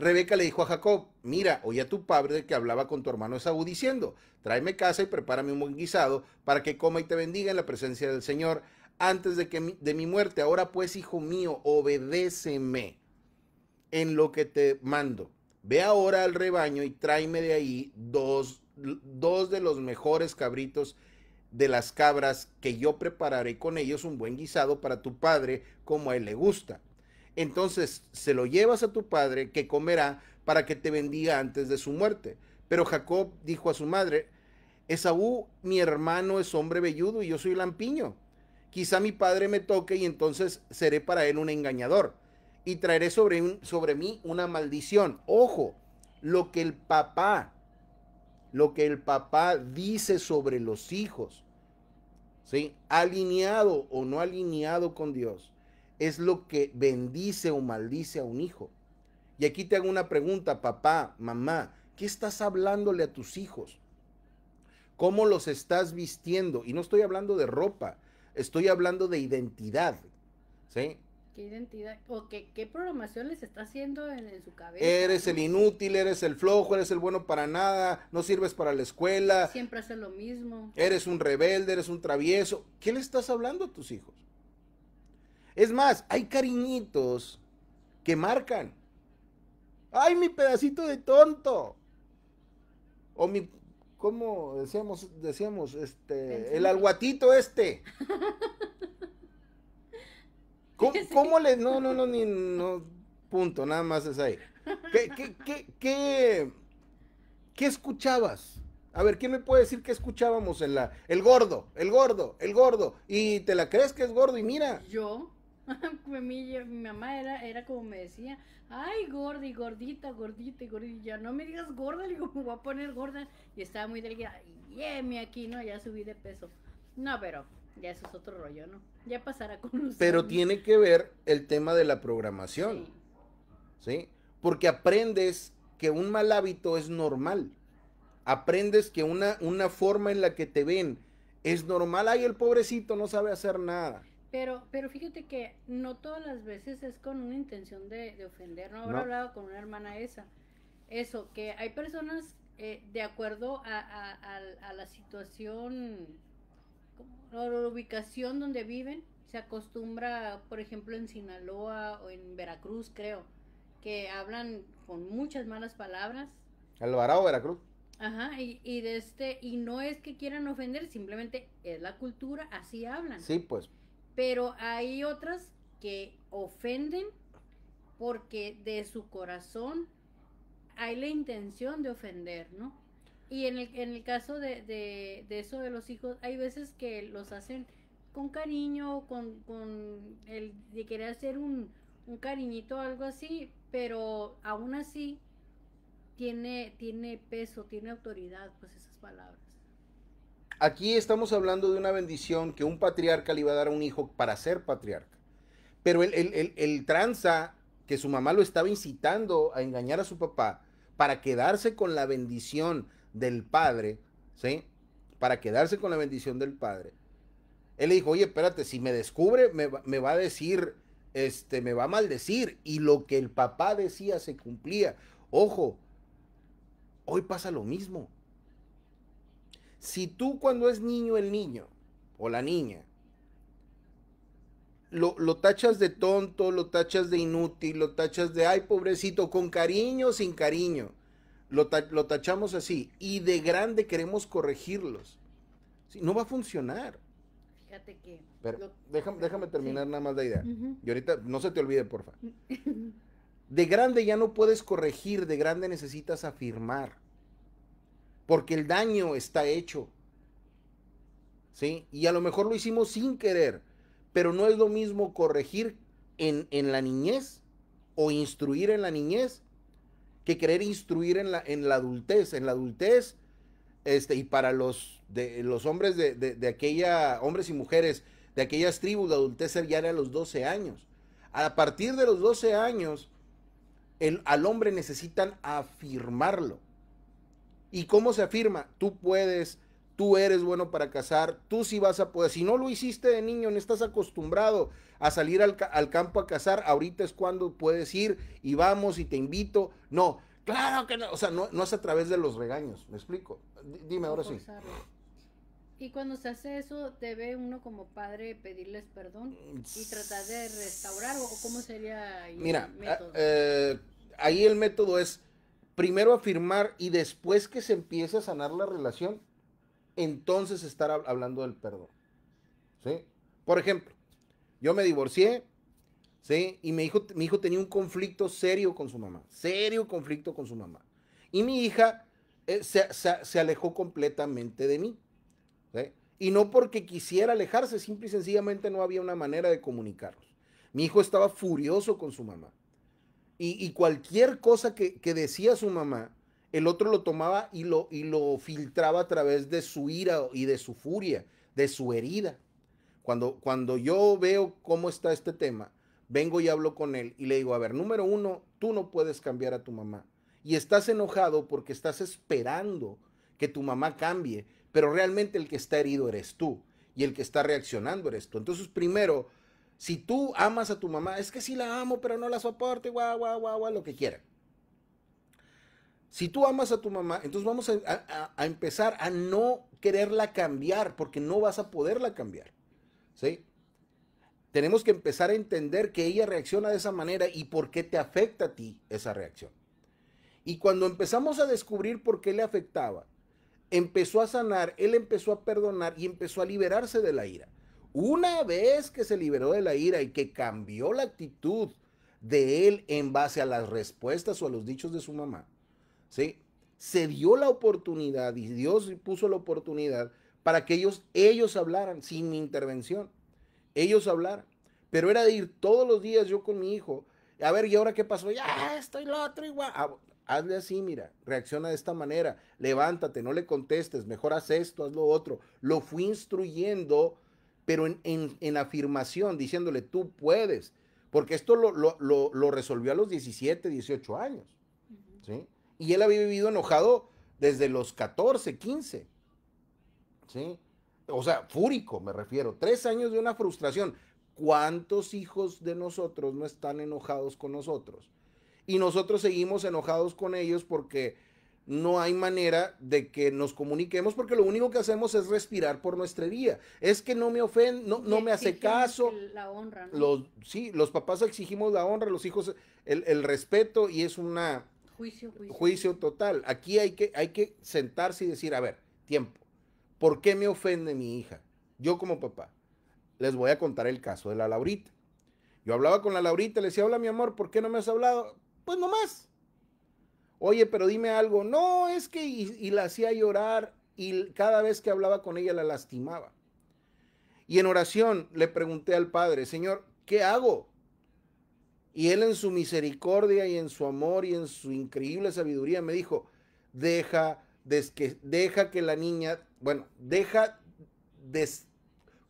Rebeca le dijo a Jacob, mira, oye a tu padre que hablaba con tu hermano Esaú diciendo, tráeme casa y prepárame un buen guisado para que coma y te bendiga en la presencia del Señor antes de, que mi, de mi muerte. Ahora pues, hijo mío, obedéceme en lo que te mando. Ve ahora al rebaño y tráeme de ahí dos, dos de los mejores cabritos de las cabras que yo prepararé con ellos un buen guisado para tu padre como a él le gusta entonces se lo llevas a tu padre que comerá para que te bendiga antes de su muerte. Pero Jacob dijo a su madre, Esaú, mi hermano es hombre velludo y yo soy lampiño. Quizá mi padre me toque y entonces seré para él un engañador y traeré sobre, sobre mí una maldición. Ojo, lo que el papá, lo que el papá dice sobre los hijos, ¿sí? Alineado o no alineado con Dios es lo que bendice o maldice a un hijo. Y aquí te hago una pregunta, papá, mamá, ¿qué estás hablándole a tus hijos? ¿Cómo los estás vistiendo? Y no estoy hablando de ropa, estoy hablando de identidad. ¿Sí? ¿Qué identidad? ¿O qué, programación les está haciendo en, su cabeza? Eres el inútil, eres el flojo, eres el bueno para nada, no sirves para la escuela. Siempre hace lo mismo. Eres un rebelde, eres un travieso. ¿Qué le estás hablando a tus hijos? Es más, hay cariñitos que marcan. ¡Ay, mi pedacito de tonto! O mi, ¿cómo decíamos? Decíamos, este, el alguatito este. <laughs> ¿Cómo, le.? No, no, no, ni. No, punto, nada más es ahí. ¿Qué, qué, qué, qué escuchabas? A ver, ¿quién me puede decir qué escuchábamos en la. El gordo, el gordo, el gordo. Y te la crees que es gordo y mira. Yo. <laughs> mi, mi, mamá era, era como me decía, ay, gordi, gordita, gordita, gordita, no me digas gorda, le digo, me voy a poner gorda. Y estaba muy delgada, y aquí, ¿no? Ya subí de peso. No, pero ya eso es otro rollo, ¿no? Ya pasará con los Pero tiene que ver el tema de la programación, ¿sí? Porque aprendes que un mal hábito es normal. Aprendes que una, una forma en la que te ven es normal. Ay, el pobrecito no sabe hacer nada. Pero, pero fíjate que no todas las veces es con una intención de, ofender, ¿no? habrá hablado con una hermana esa. Eso, que hay personas eh, de acuerdo a, la situación, o la ubicación donde viven, se acostumbra, por ejemplo, en Sinaloa o en Veracruz, creo, que hablan con muchas malas palabras. Alvarado, Veracruz. Ajá, y, y de este, y no es que quieran ofender, simplemente es la cultura, así hablan. Sí, pues, pero hay otras que ofenden porque de su corazón hay la intención de ofender, ¿no? Y en el, en el caso de, eso de los hijos, hay veces que los hacen con cariño, con, el de querer hacer un, cariñito o algo así, pero aún así tiene, tiene peso, tiene autoridad, pues esas palabras. Aquí estamos hablando de una bendición que un patriarca le iba a dar a un hijo para ser patriarca. Pero el, el, el, tranza, que su mamá lo estaba incitando a engañar a su papá para quedarse con la bendición del padre, ¿sí? Para quedarse con la bendición del padre. Él le dijo, oye, espérate, si me descubre, me, me va a decir, este, me va a maldecir. Y lo que el papá decía se cumplía. Ojo, hoy pasa lo mismo. Si tú cuando es niño el niño o la niña, lo, tachas de tonto, lo tachas de inútil, lo tachas de, ay, pobrecito, con cariño, o sin cariño. Lo, tachamos así y de grande queremos corregirlos. no va a funcionar. Fíjate que... déjame, terminar nada más la idea. Y ahorita, no se te olvide, porfa. <laughs> de grande ya no puedes corregir, de grande necesitas afirmar porque el daño está hecho. ¿Sí? Y a lo mejor lo hicimos sin querer, pero no es lo mismo corregir en, la niñez o instruir en la niñez que querer instruir en la, en la adultez. En la adultez, este, y para los, de, los hombres de, aquella, hombres y mujeres de aquellas tribus, la adultez ya era a los 12 años. A partir de los 12 años, el, al hombre necesitan afirmarlo. ¿Y cómo se afirma? Tú puedes, tú eres bueno para cazar, tú sí vas a poder. Si no lo hiciste de niño, no estás acostumbrado a salir al, campo a cazar, ahorita es cuando puedes ir y vamos y te invito. No, claro que no, o sea, no, es a través de los regaños, me explico. dime ahora sí. Y cuando se hace eso, debe uno como padre pedirles perdón y tratar de restaurar o cómo sería Mira, eh, ahí el método es primero afirmar y después que se empiece a sanar la relación, entonces estar hablando del perdón. ¿Sí? Por ejemplo, yo me divorcié, ¿sí? Y mi hijo, mi hijo tenía un conflicto serio con su mamá, serio conflicto con su mamá. Y mi hija eh, se, alejó completamente de mí. Y no porque quisiera alejarse, simple y sencillamente no había una manera de comunicarnos. Mi hijo estaba furioso con su mamá. Y, cualquier cosa que, decía su mamá, el otro lo tomaba y lo, y lo filtraba a través de su ira y de su furia, de su herida. Cuando, cuando yo veo cómo está este tema, vengo y hablo con él y le digo, a ver, número uno, tú no puedes cambiar a tu mamá. Y estás enojado porque estás esperando que tu mamá cambie, pero realmente el que está herido eres tú y el que está reaccionando eres tú. Entonces, primero, si tú amas a tu mamá, es que sí la amo, pero no la soporte, guau, guau, guau, guau, lo que quiera. Si tú amas a tu mamá, entonces vamos a, a, empezar a no quererla cambiar, porque no vas a poderla cambiar. ¿Sí? Tenemos que empezar a entender que ella reacciona de esa manera y por qué te afecta a ti esa reacción. Y cuando empezamos a descubrir por qué le afectaba, empezó a sanar, él empezó a perdonar y empezó a liberarse de la ira. Una vez que se liberó de la ira y que cambió la actitud de él en base a las respuestas o a los dichos de su mamá, ¿sí? se dio la oportunidad y Dios puso la oportunidad para que ellos, ellos hablaran sin mi intervención. Ellos hablaran. Pero era de ir todos los días yo con mi hijo. A ver, ¿y ahora qué pasó? Ya, y lo otro igual. hazle así, mira, reacciona de esta manera. Levántate, no le contestes, mejor haz esto, haz lo otro. Lo fui instruyendo pero en, afirmación, diciéndole, tú puedes, porque esto lo, resolvió a los 17, 18 años. ¿sí? Y él había vivido enojado desde los 14, 15. ¿sí? O sea, fúrico me refiero. Tres años de una frustración. ¿Cuántos hijos de nosotros no están enojados con nosotros? Y nosotros seguimos enojados con ellos porque no hay manera de que nos comuniquemos porque lo único que hacemos es respirar por nuestra vía. Es que no me ofende, no, me hace caso. La honra, Los, sí, los papás exigimos la honra, los hijos el, respeto y es una juicio, total. Aquí hay que, hay que sentarse y decir, a ver, tiempo, ¿por qué me ofende mi hija? Yo como papá, les voy a contar el caso de la Laurita. Yo hablaba con la Laurita, le decía, hola mi amor, ¿por qué no me has hablado? Pues nomás Oye, pero dime algo. No, es que y, la hacía llorar y cada vez que hablaba con ella la lastimaba. Y en oración le pregunté al Padre, Señor, ¿qué hago? Y él en su misericordia y en su amor y en su increíble sabiduría me dijo, deja, que, deja que la niña, bueno, deja,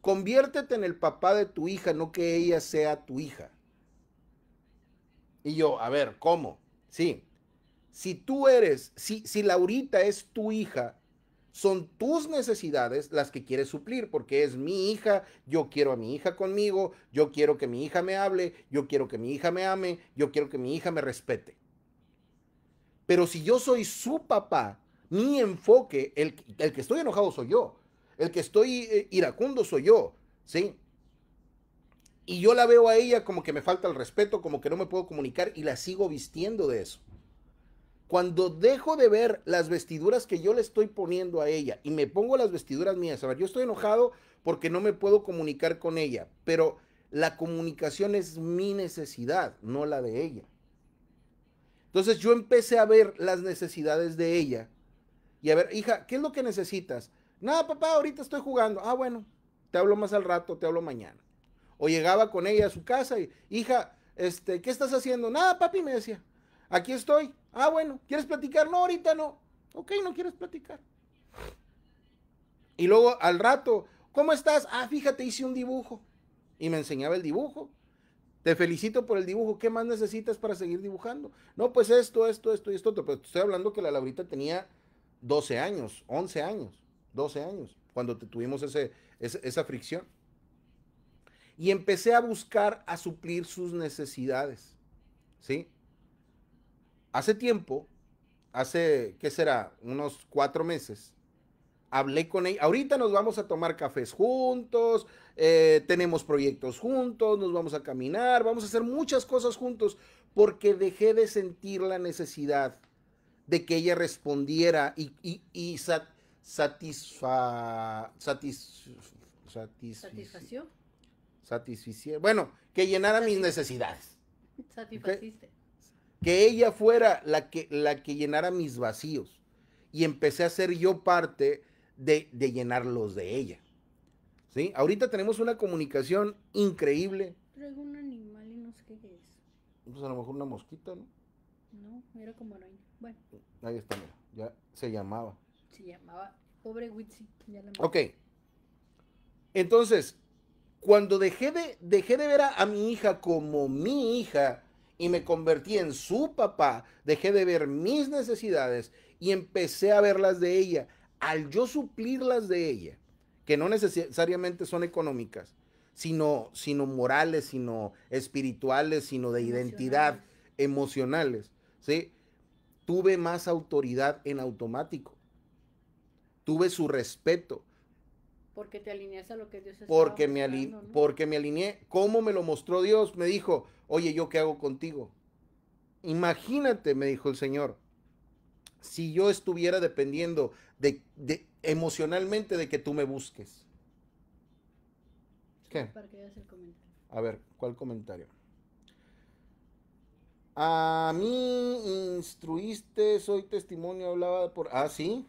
conviértete en el papá de tu hija, no que ella sea tu hija. Y yo, a ver, ¿cómo? Sí, si tú eres, si, si Laurita es tu hija, son tus necesidades las que quieres suplir, porque es mi hija, yo quiero a mi hija conmigo, yo quiero que mi hija me hable, yo quiero que mi hija me ame, yo quiero que mi hija me respete. Pero si yo soy su papá, mi enfoque, el, el que estoy enojado soy yo, el que estoy eh, iracundo soy yo, ¿sí? Y yo la veo a ella como que me falta el respeto, como que no me puedo comunicar y la sigo vistiendo de eso. Cuando dejo de ver las vestiduras que yo le estoy poniendo a ella y me pongo las vestiduras mías, a ver, yo estoy enojado porque no me puedo comunicar con ella, pero la comunicación es mi necesidad, no la de ella. Entonces yo empecé a ver las necesidades de ella y a ver, hija, ¿qué es lo que necesitas? Nada, papá, ahorita estoy jugando. Ah, bueno, te hablo más al rato, te hablo mañana. O llegaba con ella a su casa y, hija, este, ¿qué estás haciendo? Nada, papi, me decía aquí estoy. Ah, bueno, ¿quieres platicar? No, ahorita no. Ok, no quieres platicar. Y luego al rato, ¿cómo estás? Ah, fíjate, hice un dibujo. Y me enseñaba el dibujo. Te felicito por el dibujo. ¿Qué más necesitas para seguir dibujando? No, pues esto, esto, esto y esto. Pero estoy hablando que la Laurita tenía 12 años, 11 años, 12 años, cuando tuvimos esa fricción. Y empecé a buscar a suplir sus necesidades. ¿Sí? Hace tiempo, hace, ¿qué será? Unos cuatro meses, hablé con ella. Ahorita nos vamos a tomar cafés juntos, eh, tenemos proyectos juntos, nos vamos a caminar, vamos a hacer muchas cosas juntos, porque dejé de sentir la necesidad de que ella respondiera y, Bueno, que llenara mis necesidades. <laughs> Satisfaciste que ella fuera la que, la que llenara mis vacíos. Y empecé a ser yo parte de, de llenar los de ella. ¿Sí? Ahorita tenemos una comunicación increíble. Traigo un animal y no sé qué es. Pues a lo mejor una mosquita, ¿no? No, era como araña. Bueno. Ahí está, mira. Ya se llamaba. Se llamaba. Pobre Witsi. ok. Entonces, cuando dejé de, dejé de ver a mi hija como mi hija, y me convertí en su papá, dejé de ver mis necesidades y empecé a ver las de ella. Al yo suplir las de ella, que no necesariamente son económicas, sino, sino morales, sino espirituales, sino de identidad, emocionales, ¿sí? Tuve más autoridad en automático. Tuve su respeto, porque te alineas a lo que Dios está porque me Porque me alineé. ¿Cómo me lo mostró Dios? Me dijo, oye, ¿yo qué hago contigo? Imagínate, me dijo el Señor, si yo estuviera dependiendo de, emocionalmente de que tú me busques. ¿Qué? Para que el comentario. A ver, ¿cuál comentario? A mí instruiste, soy testimonio, hablaba por... Ah, sí.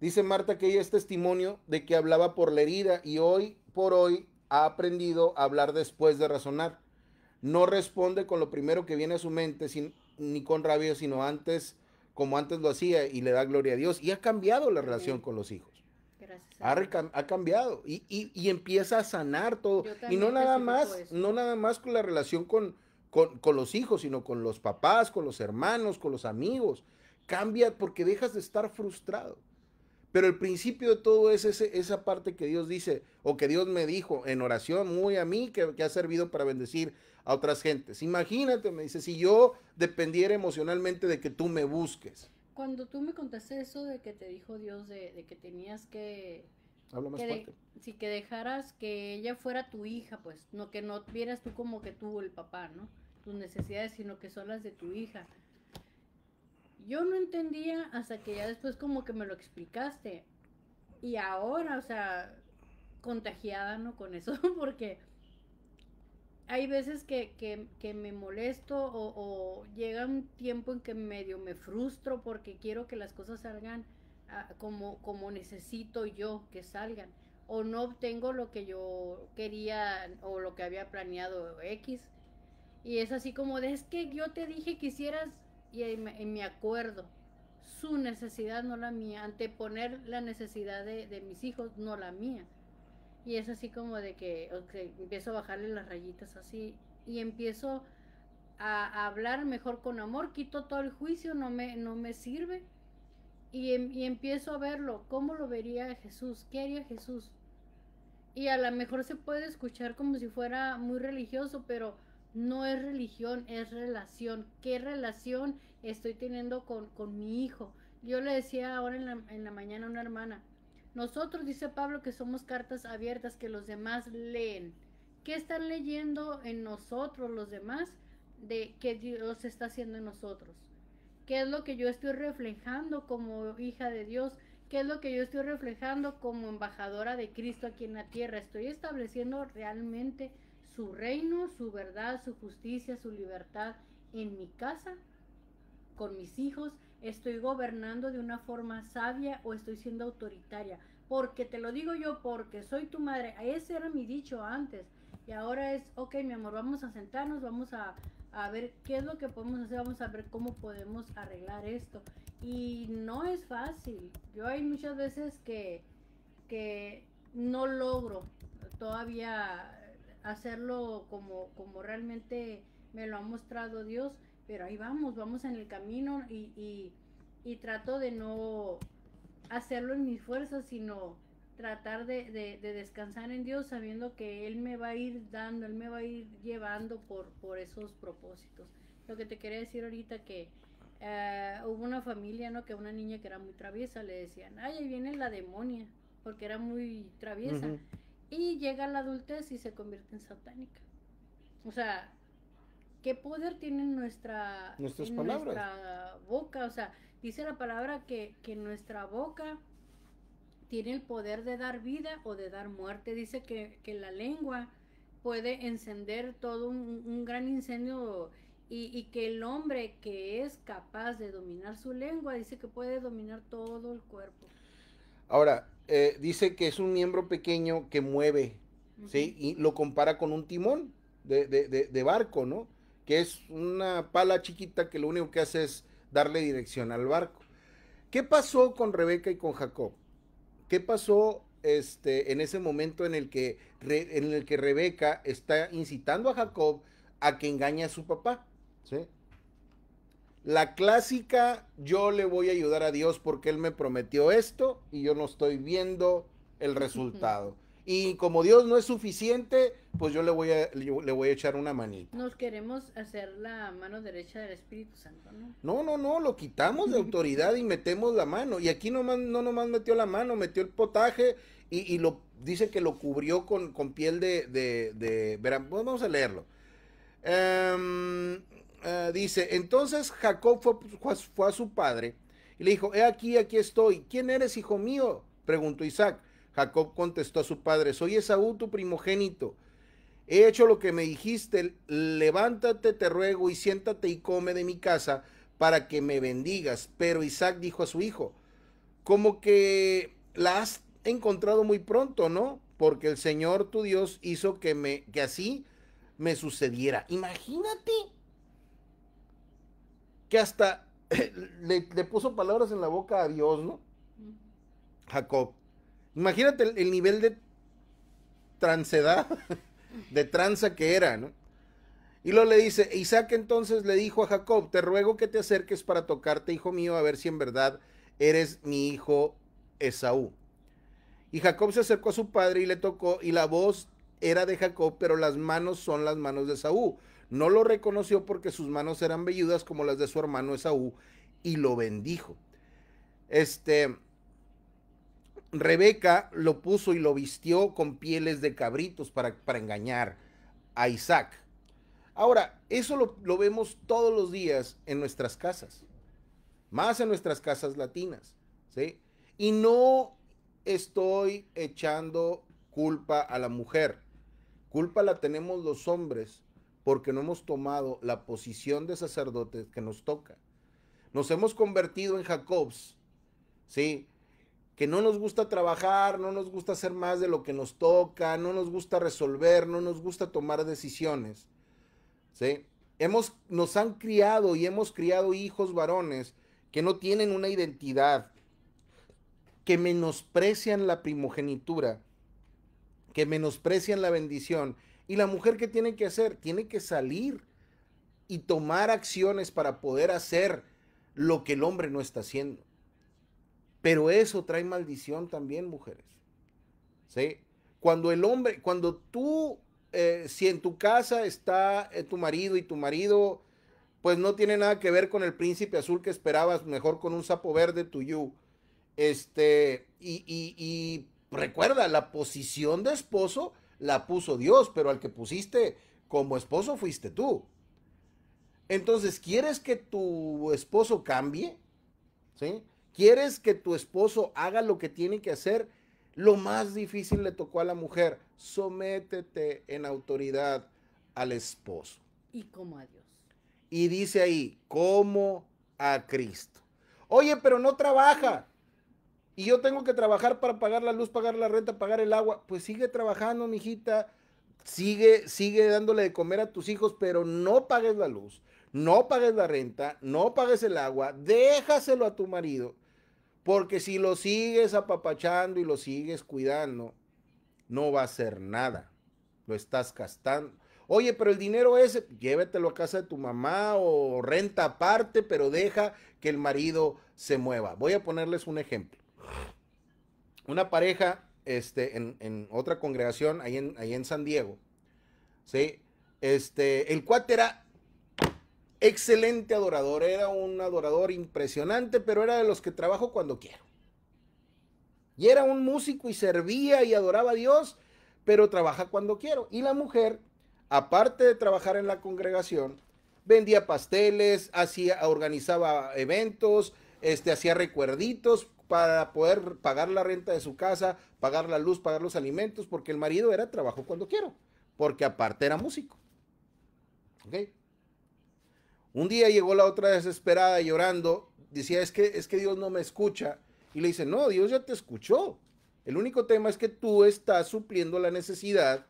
Dice Marta que ella es testimonio de que hablaba por la herida y hoy por hoy ha aprendido a hablar después de razonar. No responde con lo primero que viene a su mente, sin, ni con rabia, sino antes, como antes lo hacía, y le da gloria a Dios. Y ha cambiado la relación con los hijos. ha, cambiado y, empieza a sanar todo. Y no nada más, no nada más con la relación con, con, los hijos, sino con los papás, con los hermanos, con los amigos. Cambia porque dejas de estar frustrado. Pero el principio de todo es ese, esa parte que Dios dice, o que Dios me dijo en oración muy a mí, que, ha servido para bendecir a otras gentes. Imagínate, me dice, si yo dependiera emocionalmente de que tú me busques. Cuando tú me contaste eso de que te dijo Dios, de, que tenías que... Habla más fuerte. si que dejaras que ella fuera tu hija, pues, no que no vieras tú como que tú el papá, ¿no? Tus necesidades, sino que son las de tu hija yo no entendía hasta que ya después como que me lo explicaste. Y ahora, o sea, contagiada, ¿no? Con eso, <laughs> porque hay veces que, me molesto o, llega un tiempo en que medio me frustro porque quiero que las cosas salgan ah, como, como necesito yo que salgan. O no obtengo lo que yo quería o lo que había planeado X. Y es así como es que yo te dije que hicieras y en, mi acuerdo. Su necesidad, no la mía. Anteponer la necesidad de, mis hijos, no la mía. Y es así como de que empiezo a bajarle las rayitas así y empiezo a, hablar mejor con amor, quito todo el juicio, no me, no me sirve. Y, em, y, empiezo a verlo, cómo lo vería Jesús, qué haría Jesús. Y a lo mejor se puede escuchar como si fuera muy religioso, pero no es religión, es relación. ¿Qué relación estoy teniendo con, mi hijo? Yo le decía ahora en la, en la mañana a una hermana, nosotros, dice Pablo, que somos cartas abiertas que los demás leen. ¿Qué están leyendo en nosotros los demás de qué Dios está haciendo en nosotros? ¿Qué es lo que yo estoy reflejando como hija de Dios? ¿Qué es lo que yo estoy reflejando como embajadora de Cristo aquí en la tierra? ¿Estoy estableciendo realmente su reino, su verdad, su justicia, su libertad en mi casa, con mis hijos, estoy gobernando de una forma sabia o estoy siendo autoritaria. Porque te lo digo yo, porque soy tu madre. Ese era mi dicho antes. Y ahora es, ok, mi amor, vamos a sentarnos, vamos a, ver qué es lo que podemos hacer, vamos a ver cómo podemos arreglar esto. Y no es fácil. Yo hay muchas veces que, que no logro todavía hacerlo como, como realmente me lo ha mostrado Dios, pero ahí vamos, vamos en el camino y, y, trato de no hacerlo en mis fuerzas, sino tratar de, de, descansar en Dios sabiendo que Él me va a ir dando, Él me va a ir llevando por, por esos propósitos. Lo que te quería decir ahorita que eh, hubo una familia, ¿no? Que una niña que era muy traviesa le decían, ay, ahí viene la demonia, porque era muy traviesa. Y llega la adultez y se convierte en satánica. O sea, ¿qué poder tiene nuestra, Nuestras boca? O sea, dice la palabra que, nuestra boca tiene el poder de dar vida o de dar muerte. Dice que, la lengua puede encender todo un, gran incendio y, y, que el hombre que es capaz de dominar su lengua dice que puede dominar todo el cuerpo. Ahora, eh, dice que es un miembro pequeño que mueve, ¿sí? Y lo compara con un timón de, barco, ¿no? Que es una pala chiquita que lo único que hace es darle dirección al barco. ¿Qué pasó con Rebeca y con Jacob? ¿Qué pasó este, en ese momento en el, que en el que Rebeca está incitando a Jacob a que engañe a su papá? ¿sí? La clásica, yo le voy a ayudar a Dios porque Él me prometió esto y yo no estoy viendo el resultado. Y como Dios no es suficiente, pues yo le voy a, le voy a echar una manita. Nos queremos hacer la mano derecha del Espíritu Santo, ¿no? No, no, no, lo quitamos de autoridad y metemos la mano. Y aquí nomás, no nomás metió la mano, metió el potaje y, lo dice que lo cubrió con, piel de, de, Vamos a leerlo. Em, eh, dice, entonces Jacob fue, a su padre y le dijo, he aquí, aquí estoy. ¿Quién eres, hijo mío? Preguntó Isaac. Jacob contestó a su padre, soy Esaú, tu primogénito. He hecho lo que me dijiste, levántate, te ruego, y siéntate y come de mi casa para que me bendigas. Pero Isaac dijo a su hijo, como que la has encontrado muy pronto, ¿no? Porque el Señor tu Dios hizo que, me, que así me sucediera. Imagínate que hasta <laughs> le, puso palabras en la boca a Dios, ¿no? Jacob. Imagínate el, nivel de transedad, <laughs> de tranza que era, ¿no? Y luego le dice, Isaac entonces le dijo a Jacob, te ruego que te acerques para tocarte, hijo mío, a ver si en verdad eres mi hijo Esaú. Y Jacob se acercó a su padre y le tocó, y la voz era de Jacob, pero las manos son las manos de Esaú. No lo reconoció porque sus manos eran velludas como las de su hermano Esaú y lo bendijo. Este Rebeca lo puso y lo vistió con pieles de cabritos para, para engañar a Isaac. Ahora, eso lo, lo vemos todos los días en nuestras casas, más en nuestras casas latinas, ¿sí? Y no estoy echando culpa a la mujer. Culpa la tenemos los hombres porque no hemos tomado la posición de sacerdotes que nos toca. Nos hemos convertido en Jacobs, ¿sí? Que no nos gusta trabajar, no nos gusta hacer más de lo que nos toca, no nos gusta resolver, no nos gusta tomar decisiones, ¿sí? Hemos, nos han criado y hemos criado hijos varones que no tienen una identidad, que menosprecian la primogenitura, que menosprecian la bendición ¿Y la mujer que tiene que hacer? Tiene que salir y tomar acciones para poder hacer lo que el hombre no está haciendo. Pero eso trae maldición también, mujeres. ¿Sí? Cuando el hombre, cuando tú, eh, si en tu casa está eh, tu marido y tu marido, pues no tiene nada que ver con el príncipe azul que esperabas, mejor con un sapo verde tuyo. Este, y, y, y recuerda, la posición de esposo la puso Dios, pero al que pusiste como esposo fuiste tú. Entonces, ¿quieres que tu esposo cambie? ¿Sí? ¿Quieres que tu esposo haga lo que tiene que hacer? Lo más difícil le tocó a la mujer. Sométete en autoridad al esposo. Y como a Dios. Y dice ahí, como a Cristo. Oye, pero no trabaja y yo tengo que trabajar para pagar la luz, pagar la renta, pagar el agua, pues sigue trabajando, mijita, sigue, sigue dándole de comer a tus hijos, pero no pagues la luz, no pagues la renta, no pagues el agua, déjaselo a tu marido, porque si lo sigues apapachando y lo sigues cuidando, no va a ser nada, lo estás gastando. Oye, pero el dinero ese, llévetelo a casa de tu mamá o renta aparte, pero deja que el marido se mueva. Voy a ponerles un ejemplo una pareja este, en, otra congregación, ahí en, ahí en San Diego, ¿sí? Este, el cuate era excelente adorador, era un adorador impresionante, pero era de los que trabajo cuando quiero. Y era un músico y servía y adoraba a Dios, pero trabaja cuando quiero. Y la mujer, aparte de trabajar en la congregación, vendía pasteles, hacía, organizaba eventos, este, hacía recuerditos para poder pagar la renta de su casa, pagar la luz, pagar los alimentos, porque el marido era trabajo cuando quiero, porque aparte era músico. Un día llegó la otra desesperada llorando, decía, es que, es que Dios no me escucha. Y le dice, no, Dios ya te escuchó. El único tema es que tú estás supliendo la necesidad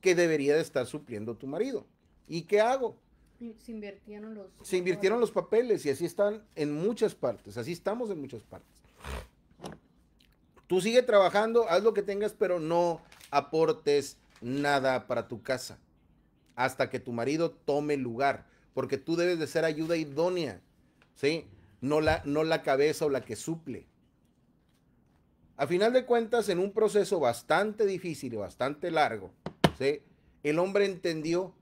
que debería de estar supliendo tu marido. ¿Y qué hago? Se invirtieron los... Se invirtieron los papeles y así están en muchas partes, así estamos en muchas partes. Tú sigue trabajando, haz lo que tengas, pero no aportes nada para tu casa hasta que tu marido tome lugar, porque tú debes de ser ayuda idónea, ¿sí? No la, no la cabeza o la que suple. A final de cuentas, en un proceso bastante difícil y bastante largo, ¿sí? El hombre entendió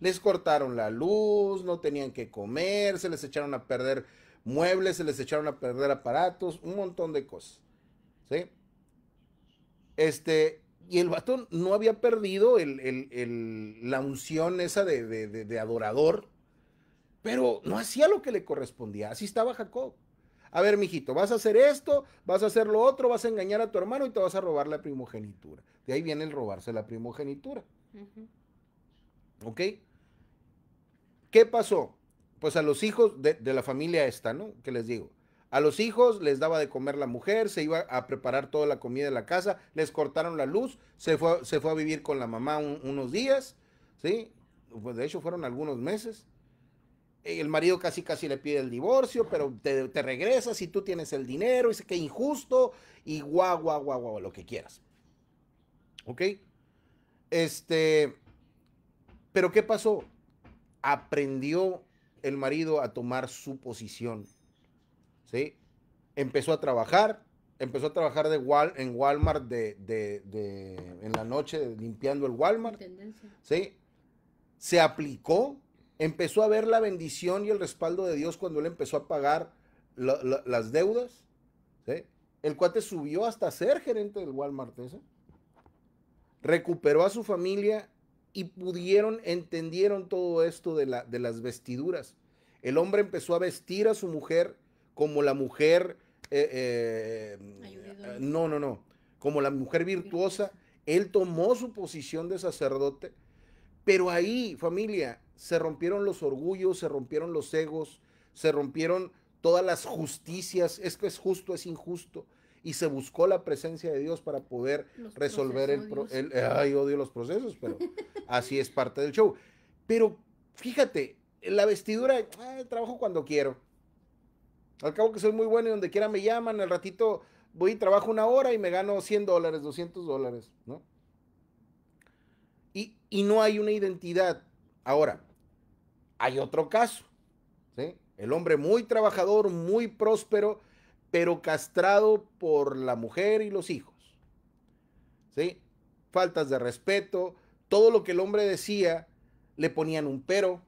les cortaron la luz, no tenían que comer, se les echaron a perder muebles, se les echaron a perder aparatos, un montón de cosas. ¿Sí? Este, y el vato no había perdido el, la unción esa de, adorador, pero no hacía lo que le correspondía. Así estaba Jacob. A ver, mijito, vas a hacer esto, vas a hacer lo otro, vas a engañar a tu hermano y te vas a robar la primogenitura. De ahí viene el robarse la primogenitura. ¿Ok? ¿Qué pasó? Pues a los hijos de, la familia esta, ¿no? Que les digo. A los hijos les daba de comer la mujer, se iba a preparar toda la comida de la casa, les cortaron la luz, se fue, se fue a vivir con la mamá unos días, ¿sí? Pues de hecho fueron algunos meses. Eh, el marido casi casi le pide el divorcio, pero te, regresas y tú tienes el dinero, dice que injusto, y guau, guau, guau, guau, lo que quieras. ¿Ok? Este, pero ¿qué pasó? aprendió el marido a tomar su posición. ¿Sí? Empezó a trabajar, empezó a trabajar de en Walmart de, de, en la noche limpiando el Walmart. ¿sí? Se aplicó, empezó a ver la bendición y el respaldo de Dios cuando él empezó a pagar las deudas. ¿sí? El cuate subió hasta ser gerente del Walmart ese. Recuperó a su familia y pudieron, entendieron todo esto de, las vestiduras. El hombre empezó a vestir a su mujer como la mujer, eh, eh, eh, no, no, no, como la mujer virtuosa. Él tomó su posición de sacerdote, pero ahí, familia, se rompieron los orgullos, se rompieron los egos, se rompieron todas las justicias, es que es justo, es injusto y se buscó la presencia de Dios para poder resolver el, Ay, odio los procesos, pero <laughs> así es parte del show. Pero fíjate, la vestidura, eh, trabajo cuando quiero. Al cabo que soy muy bueno y donde quiera me llaman, al ratito voy y trabajo una hora y me gano 100 dólares, 200 dólares, ¿no? Y, no hay una identidad. Ahora, hay otro caso, El hombre muy trabajador, muy próspero, pero castrado por la mujer y los hijos. ¿Sí? Faltas de respeto, todo lo que el hombre decía, le ponían un pero.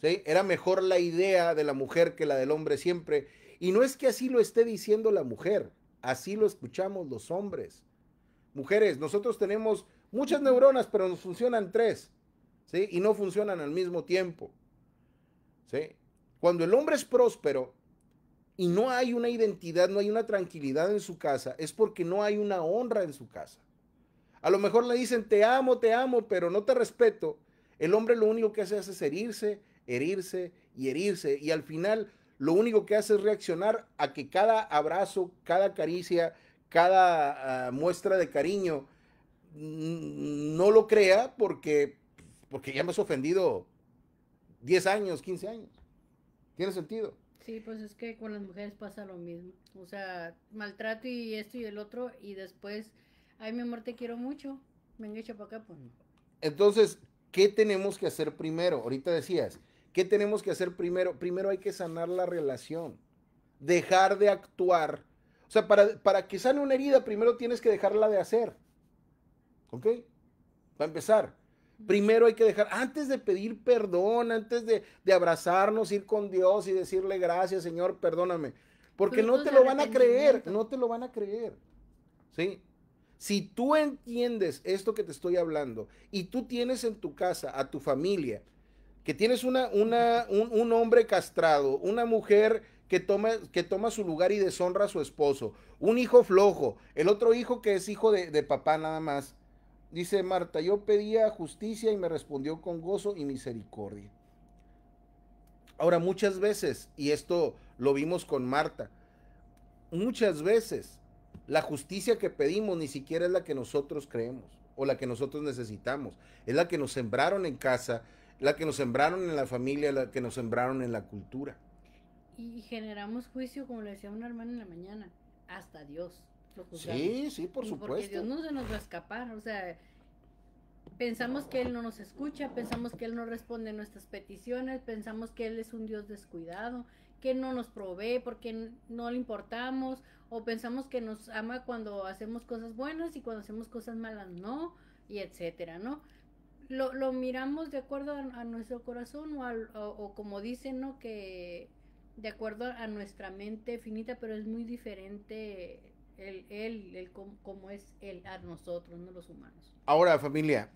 ¿Sí? Era mejor la idea de la mujer que la del hombre siempre. Y no es que así lo esté diciendo la mujer, así lo escuchamos los hombres. Mujeres, nosotros tenemos muchas neuronas, pero nos funcionan tres, ¿sí? Y no funcionan al mismo tiempo, ¿sí? Cuando el hombre es próspero, y no hay una identidad, no hay una tranquilidad en su casa, es porque no hay una honra en su casa. A lo mejor le dicen, te amo, te amo, pero no te respeto. El hombre lo único que hace es herirse, herirse y herirse. Y al final lo único que hace es reaccionar a que cada abrazo, cada caricia, cada ah, muestra de cariño, mm, no lo crea porque, porque ya me has ofendido 10 años, 15 años. ¿Tiene sentido? Sí, pues es que con las mujeres pasa lo mismo. O sea, maltrato y esto y el otro, y después, ay, mi amor, te quiero mucho. Venga, echa para acá, pues Entonces, ¿qué tenemos que hacer primero? Ahorita decías, ¿qué tenemos que hacer primero? Primero hay que sanar la relación. Dejar de actuar. O sea, para, para que sane una herida, primero tienes que dejarla de hacer. ¿Ok? a empezar. Primero hay que dejar, antes de pedir perdón, antes de, abrazarnos, ir con Dios y decirle gracias, Señor, perdóname. Porque no te lo van a creer, no te lo van a creer. ¿Sí? Si tú entiendes esto que te estoy hablando y tú tienes en tu casa a tu familia, que tienes una, un, hombre castrado, una mujer que toma, que toma su lugar y deshonra a su esposo, un hijo flojo, el otro hijo que es hijo de, de papá nada más, Dice Marta, yo pedía justicia y me respondió con gozo y misericordia. Ahora, muchas veces, y esto lo vimos con Marta, muchas veces la justicia que pedimos ni siquiera es la que nosotros creemos o la que nosotros necesitamos. Es la que nos sembraron en casa, la que nos sembraron en la familia, la que nos sembraron en la cultura. Y generamos juicio, como le decía una hermana en la mañana, hasta Dios. Sí, sí, por supuesto. Porque Dios no se nos va a escapar, o sea, pensamos que Él no nos escucha, pensamos que Él no responde nuestras peticiones, pensamos que Él es un Dios descuidado, que no nos provee porque no le importamos, o pensamos que nos ama cuando hacemos cosas buenas y cuando hacemos cosas malas no, y etcétera, ¿no? Lo, miramos de acuerdo a, nuestro corazón o, como dicen, ¿no? Que de acuerdo a nuestra mente finita, pero es muy diferente él, como, es él a nosotros, no los humanos. Ahora, familia,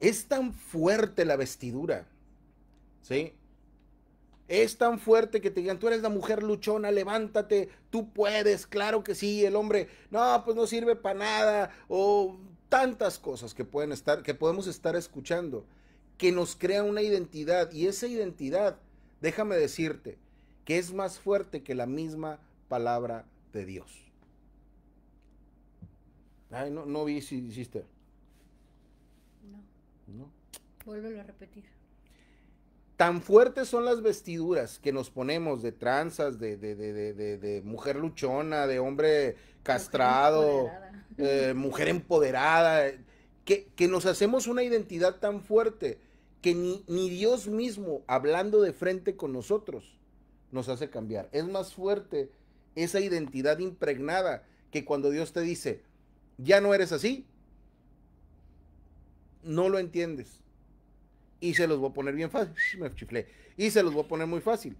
es tan fuerte la vestidura, ¿sí? Es tan fuerte que te digan, tú eres la mujer luchona, levántate, tú puedes, claro que sí, el hombre, no, pues no sirve para nada, o tantas cosas que pueden estar, que podemos estar escuchando, que nos crea una identidad, y esa identidad, déjame decirte, que es más fuerte que la misma palabra de Dios. Ay, no, no vi si hiciste. No. No. Vuélvelo a repetir. Tan fuertes son las vestiduras que nos ponemos de tranzas, de, de, de, de mujer luchona, de hombre castrado, mujer empoderada, eh, mujer empoderada que, que, nos hacemos una identidad tan fuerte que ni, ni Dios mismo, hablando de frente con nosotros, nos hace cambiar. Es más fuerte esa identidad impregnada que cuando Dios te dice, ya no eres así, no lo entiendes. Y se los voy a poner bien fácil. Me chiflé. Y se los voy a poner muy fácil.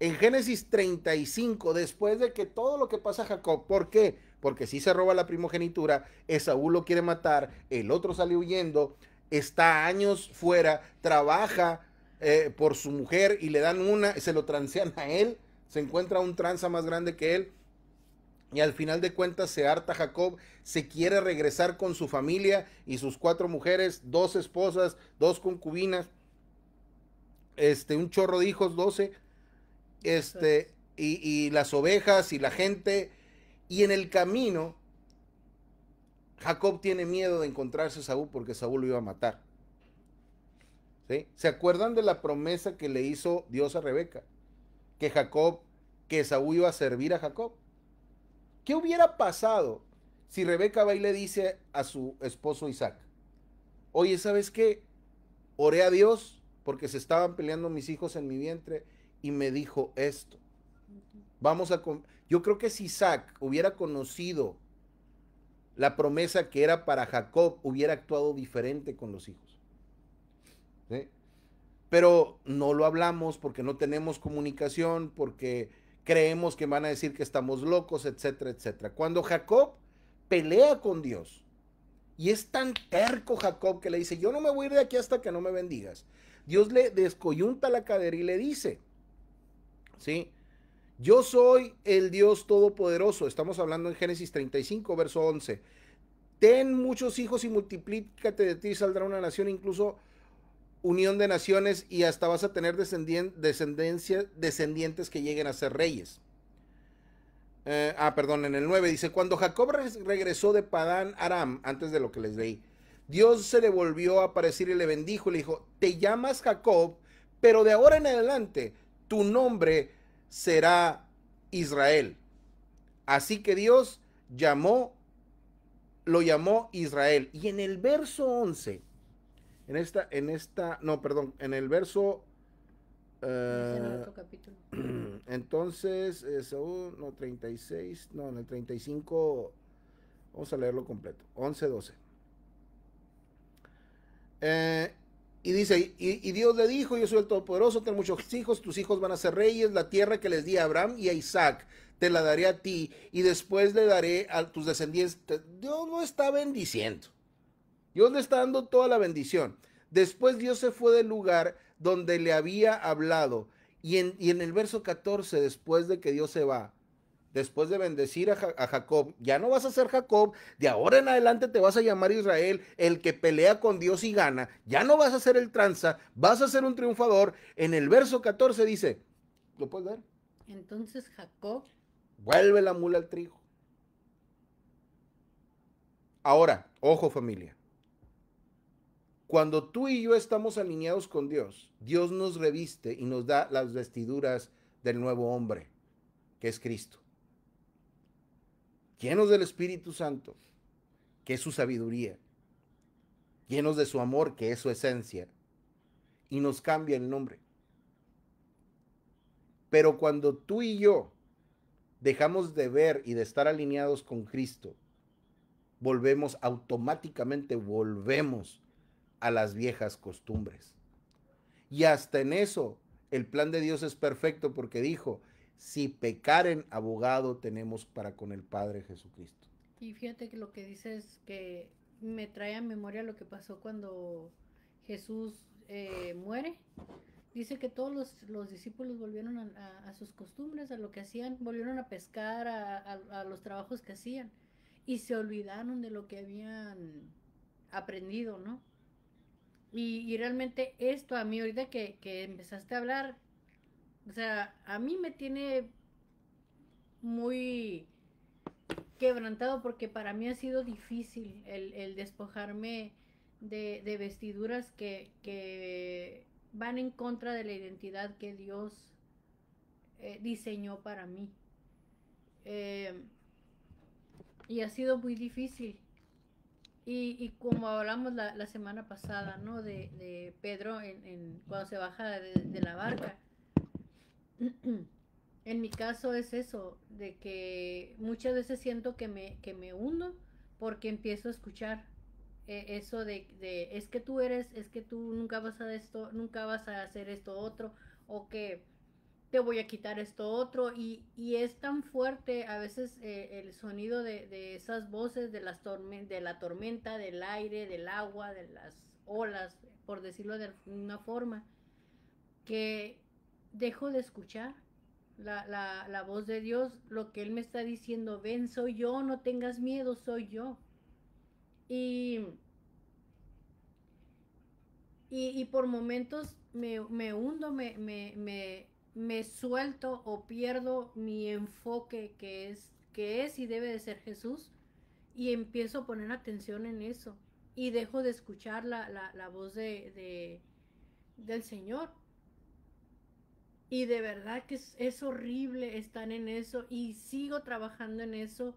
En Génesis 35, después de que todo lo que pasa a Jacob, ¿por qué? Porque si se roba la primogenitura, Esaú lo quiere matar, el otro sale huyendo, está años fuera, trabaja eh, por su mujer y le dan una, se lo transean a él, se encuentra un tranza más grande que él y al final de cuentas se harta Jacob, se quiere regresar con su familia y sus cuatro mujeres, dos esposas, dos concubinas, este, un chorro de hijos, doce, este, y, las ovejas y la gente. Y en el camino, Jacob tiene miedo de encontrarse a Saúl porque Saúl lo iba a matar. ¿Sí? ¿Se acuerdan de la promesa que le hizo Dios a Rebeca? Que Jacob, que Saúl iba a servir a Jacob. ¿Qué hubiera pasado si Rebeca va le dice a su esposo Isaac, oye, ¿sabes qué? Oré a Dios porque se estaban peleando mis hijos en mi vientre y me dijo esto. Vamos a... Yo creo que si Isaac hubiera conocido la promesa que era para Jacob, hubiera actuado diferente con los hijos. Pero no lo hablamos porque no tenemos comunicación, porque creemos que van a decir que estamos locos, etcétera, etcétera. Cuando Jacob pelea con Dios, y es tan terco Jacob que le dice, yo no me voy a ir de aquí hasta que no me bendigas. Dios le descoyunta la cadera y le dice, ¿sí? Yo soy el Dios Todopoderoso. Estamos hablando en Génesis 35, verso 11. Ten muchos hijos y multiplícate de ti, y saldrá una nación, incluso unión de naciones y hasta vas a tener descendencia, descendientes que lleguen a ser reyes. Eh, ah, perdón, en el 9 dice, cuando Jacob regresó de Padán Aram, antes de lo que les leí, Dios se le volvió a aparecer y le bendijo y le dijo, te llamas Jacob, pero de ahora en adelante tu nombre será Israel. Así que Dios llamó, lo llamó Israel. Y en el verso 11 en esta, en esta, no, perdón, en el verso. Eh, capítulo. <clears throat> Entonces, eh, no, 36, no, en el 35, vamos a leerlo completo, 11, 12. Eh, y dice, y, Dios le dijo, yo soy el Todopoderoso, tengo muchos hijos, tus hijos van a ser reyes, la tierra que les di a Abraham y a Isaac, te la daré a ti, y después le daré a tus descendientes. Dios lo está bendiciendo. Dios le está dando toda la bendición. Después Dios se fue del lugar donde le había hablado. Y en, el verso 14, después de que Dios se va, después de bendecir a, Jacob, ya no vas a ser Jacob, de ahora en adelante te vas a llamar Israel, el que pelea con Dios y gana, ya no vas a ser el tranza, vas a ser un triunfador. En el verso 14 dice, ¿lo puedes ver? Entonces Jacob vuelve la mula al trigo. Ahora, ojo familia, cuando tú y yo estamos alineados con Dios, Dios nos reviste y nos da las vestiduras del nuevo hombre, que es Cristo. Llenos del Espíritu Santo, que es su sabiduría. Llenos de su amor, que es su esencia. Y nos cambia el nombre. Pero cuando tú y yo dejamos de ver y de estar alineados con Cristo, volvemos automáticamente, volvemos a las viejas costumbres. Y hasta en eso, el plan de Dios es perfecto porque dijo, si pecaren, abogado tenemos para con el Padre Jesucristo. Y fíjate que lo que dices es que me trae a memoria lo que pasó cuando Jesús eh, muere. Dice que todos los, discípulos volvieron a, sus costumbres, a lo que hacían, volvieron a pescar, a, los trabajos que hacían y se olvidaron de lo que habían aprendido, ¿no? Y, realmente esto a mí ahorita que, empezaste a hablar, o sea, a mí me tiene muy quebrantado porque para mí ha sido difícil el, despojarme de, vestiduras que, van en contra de la identidad que Dios eh, diseñó para mí. Eh, y ha sido muy difícil. Y, como hablamos la, semana pasada, ¿no? De, Pedro en, cuando se baja de, la barca. <clears throat> En mi caso es eso, de que muchas veces siento que me, que me hundo porque empiezo a escuchar e, eso de, de, es que tú eres, es que tú nunca vas a esto, nunca vas a hacer esto otro, o que te voy a quitar esto otro y, es tan fuerte a veces eh, el sonido de, esas voces de, las de la tormenta, del aire, del agua, de las olas, por decirlo de una forma, que dejo de escuchar la, voz de Dios, lo que Él me está diciendo, ven, soy yo, no tengas miedo, soy yo. Y, por momentos me, me hundo, me, me me suelto o pierdo mi enfoque que es, que es y debe de ser Jesús y empiezo a poner atención en eso y dejo de escuchar la, la, voz de, del Señor. Y de verdad que es, horrible estar en eso y sigo trabajando en eso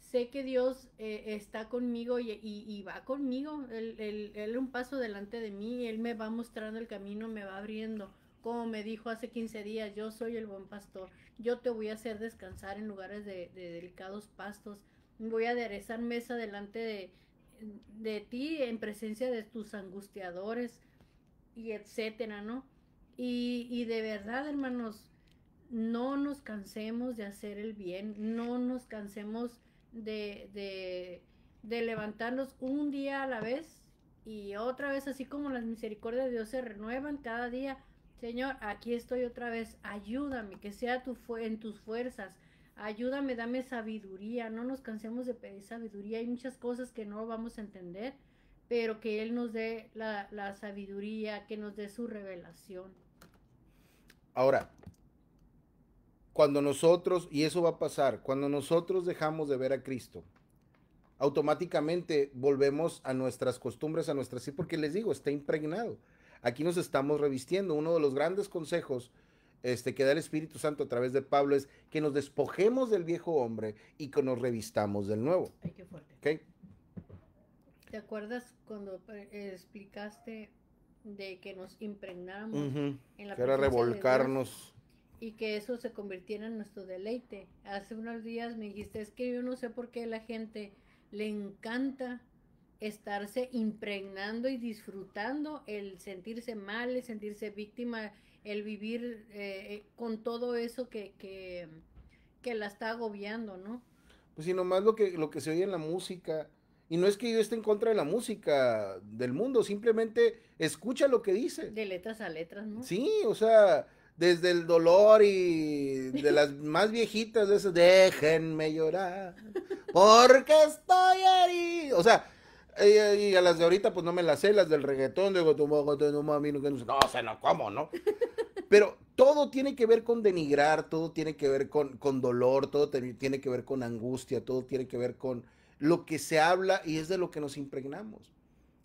sé que Dios eh, está conmigo y, va conmigo. Él, él, él, un paso delante de mí, Él me va mostrando el camino, me va abriendo. Como me dijo hace 15 días, yo soy el buen pastor. Yo te voy a hacer descansar en lugares de, delicados pastos. Voy a aderezar mesa delante de, ti en presencia de tus angustiadores y etcétera, ¿no? Y, de verdad, hermanos, no nos cansemos de hacer el bien, no nos cansemos de, de, levantarnos un día a la vez y otra vez, así como las misericordias de Dios se renuevan cada día, Señor, aquí estoy otra vez, ayúdame, que sea tu en tus fuerzas, ayúdame, dame sabiduría, no nos cansemos de pedir sabiduría, hay muchas cosas que no vamos a entender, pero que Él nos dé la, sabiduría, que nos dé su revelación. Ahora, cuando nosotros, y eso va a pasar, cuando nosotros dejamos de ver a Cristo, automáticamente volvemos a nuestras costumbres, a nuestras sí, porque les digo, está impregnado aquí nos estamos revistiendo. Uno de los grandes consejos este, que da el Espíritu Santo a través de Pablo es que nos despojemos del viejo hombre y que nos revistamos del nuevo. Ay, ¿Te acuerdas cuando eh, explicaste de que nos impregnáramos en la que era revolcarnos y que eso se convirtiera en nuestro deleite? Hace unos días me dijiste, es que yo no sé por qué la gente le encanta estarse impregnando y disfrutando el sentirse mal, el sentirse víctima, el vivir eh, eh, con todo eso que, la está agobiando, ¿no? Pues sino nomás lo que, lo que se oye en la música, y no es que yo esté en contra de la música del mundo, simplemente escucha lo que dice. De letras a letras, ¿no? Sí, o sea, desde el dolor y de las <laughs> más viejitas de esas, déjenme llorar, porque estoy herido. O sea, y, a las de ahorita, pues no me las sé, las del reggaetón, digo, tu no mami, no, no, se lo como, ¿no? Pero todo tiene que ver con denigrar, todo tiene que ver con, con dolor, todo tiene que ver con angustia, todo tiene que ver con lo que se habla y es de lo que nos impregnamos.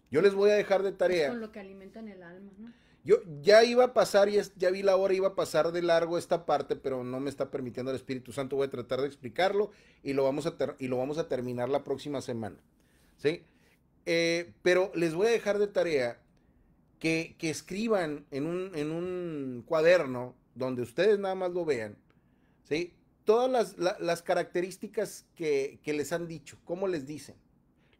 Yo les voy a dejar de tarea. Es con lo que alimentan el alma, ¿no? Yo ya iba a pasar, ya, ya vi la hora, iba a pasar de largo esta parte, pero no me está permitiendo el Espíritu Santo. Voy a tratar de explicarlo y lo vamos a, y lo vamos a terminar la próxima semana. ¿Sí? Eh, pero les voy a dejar de tarea que, escriban en un, cuaderno donde ustedes nada más lo vean, ¿sí? Todas las, características que, les han dicho, cómo les dicen,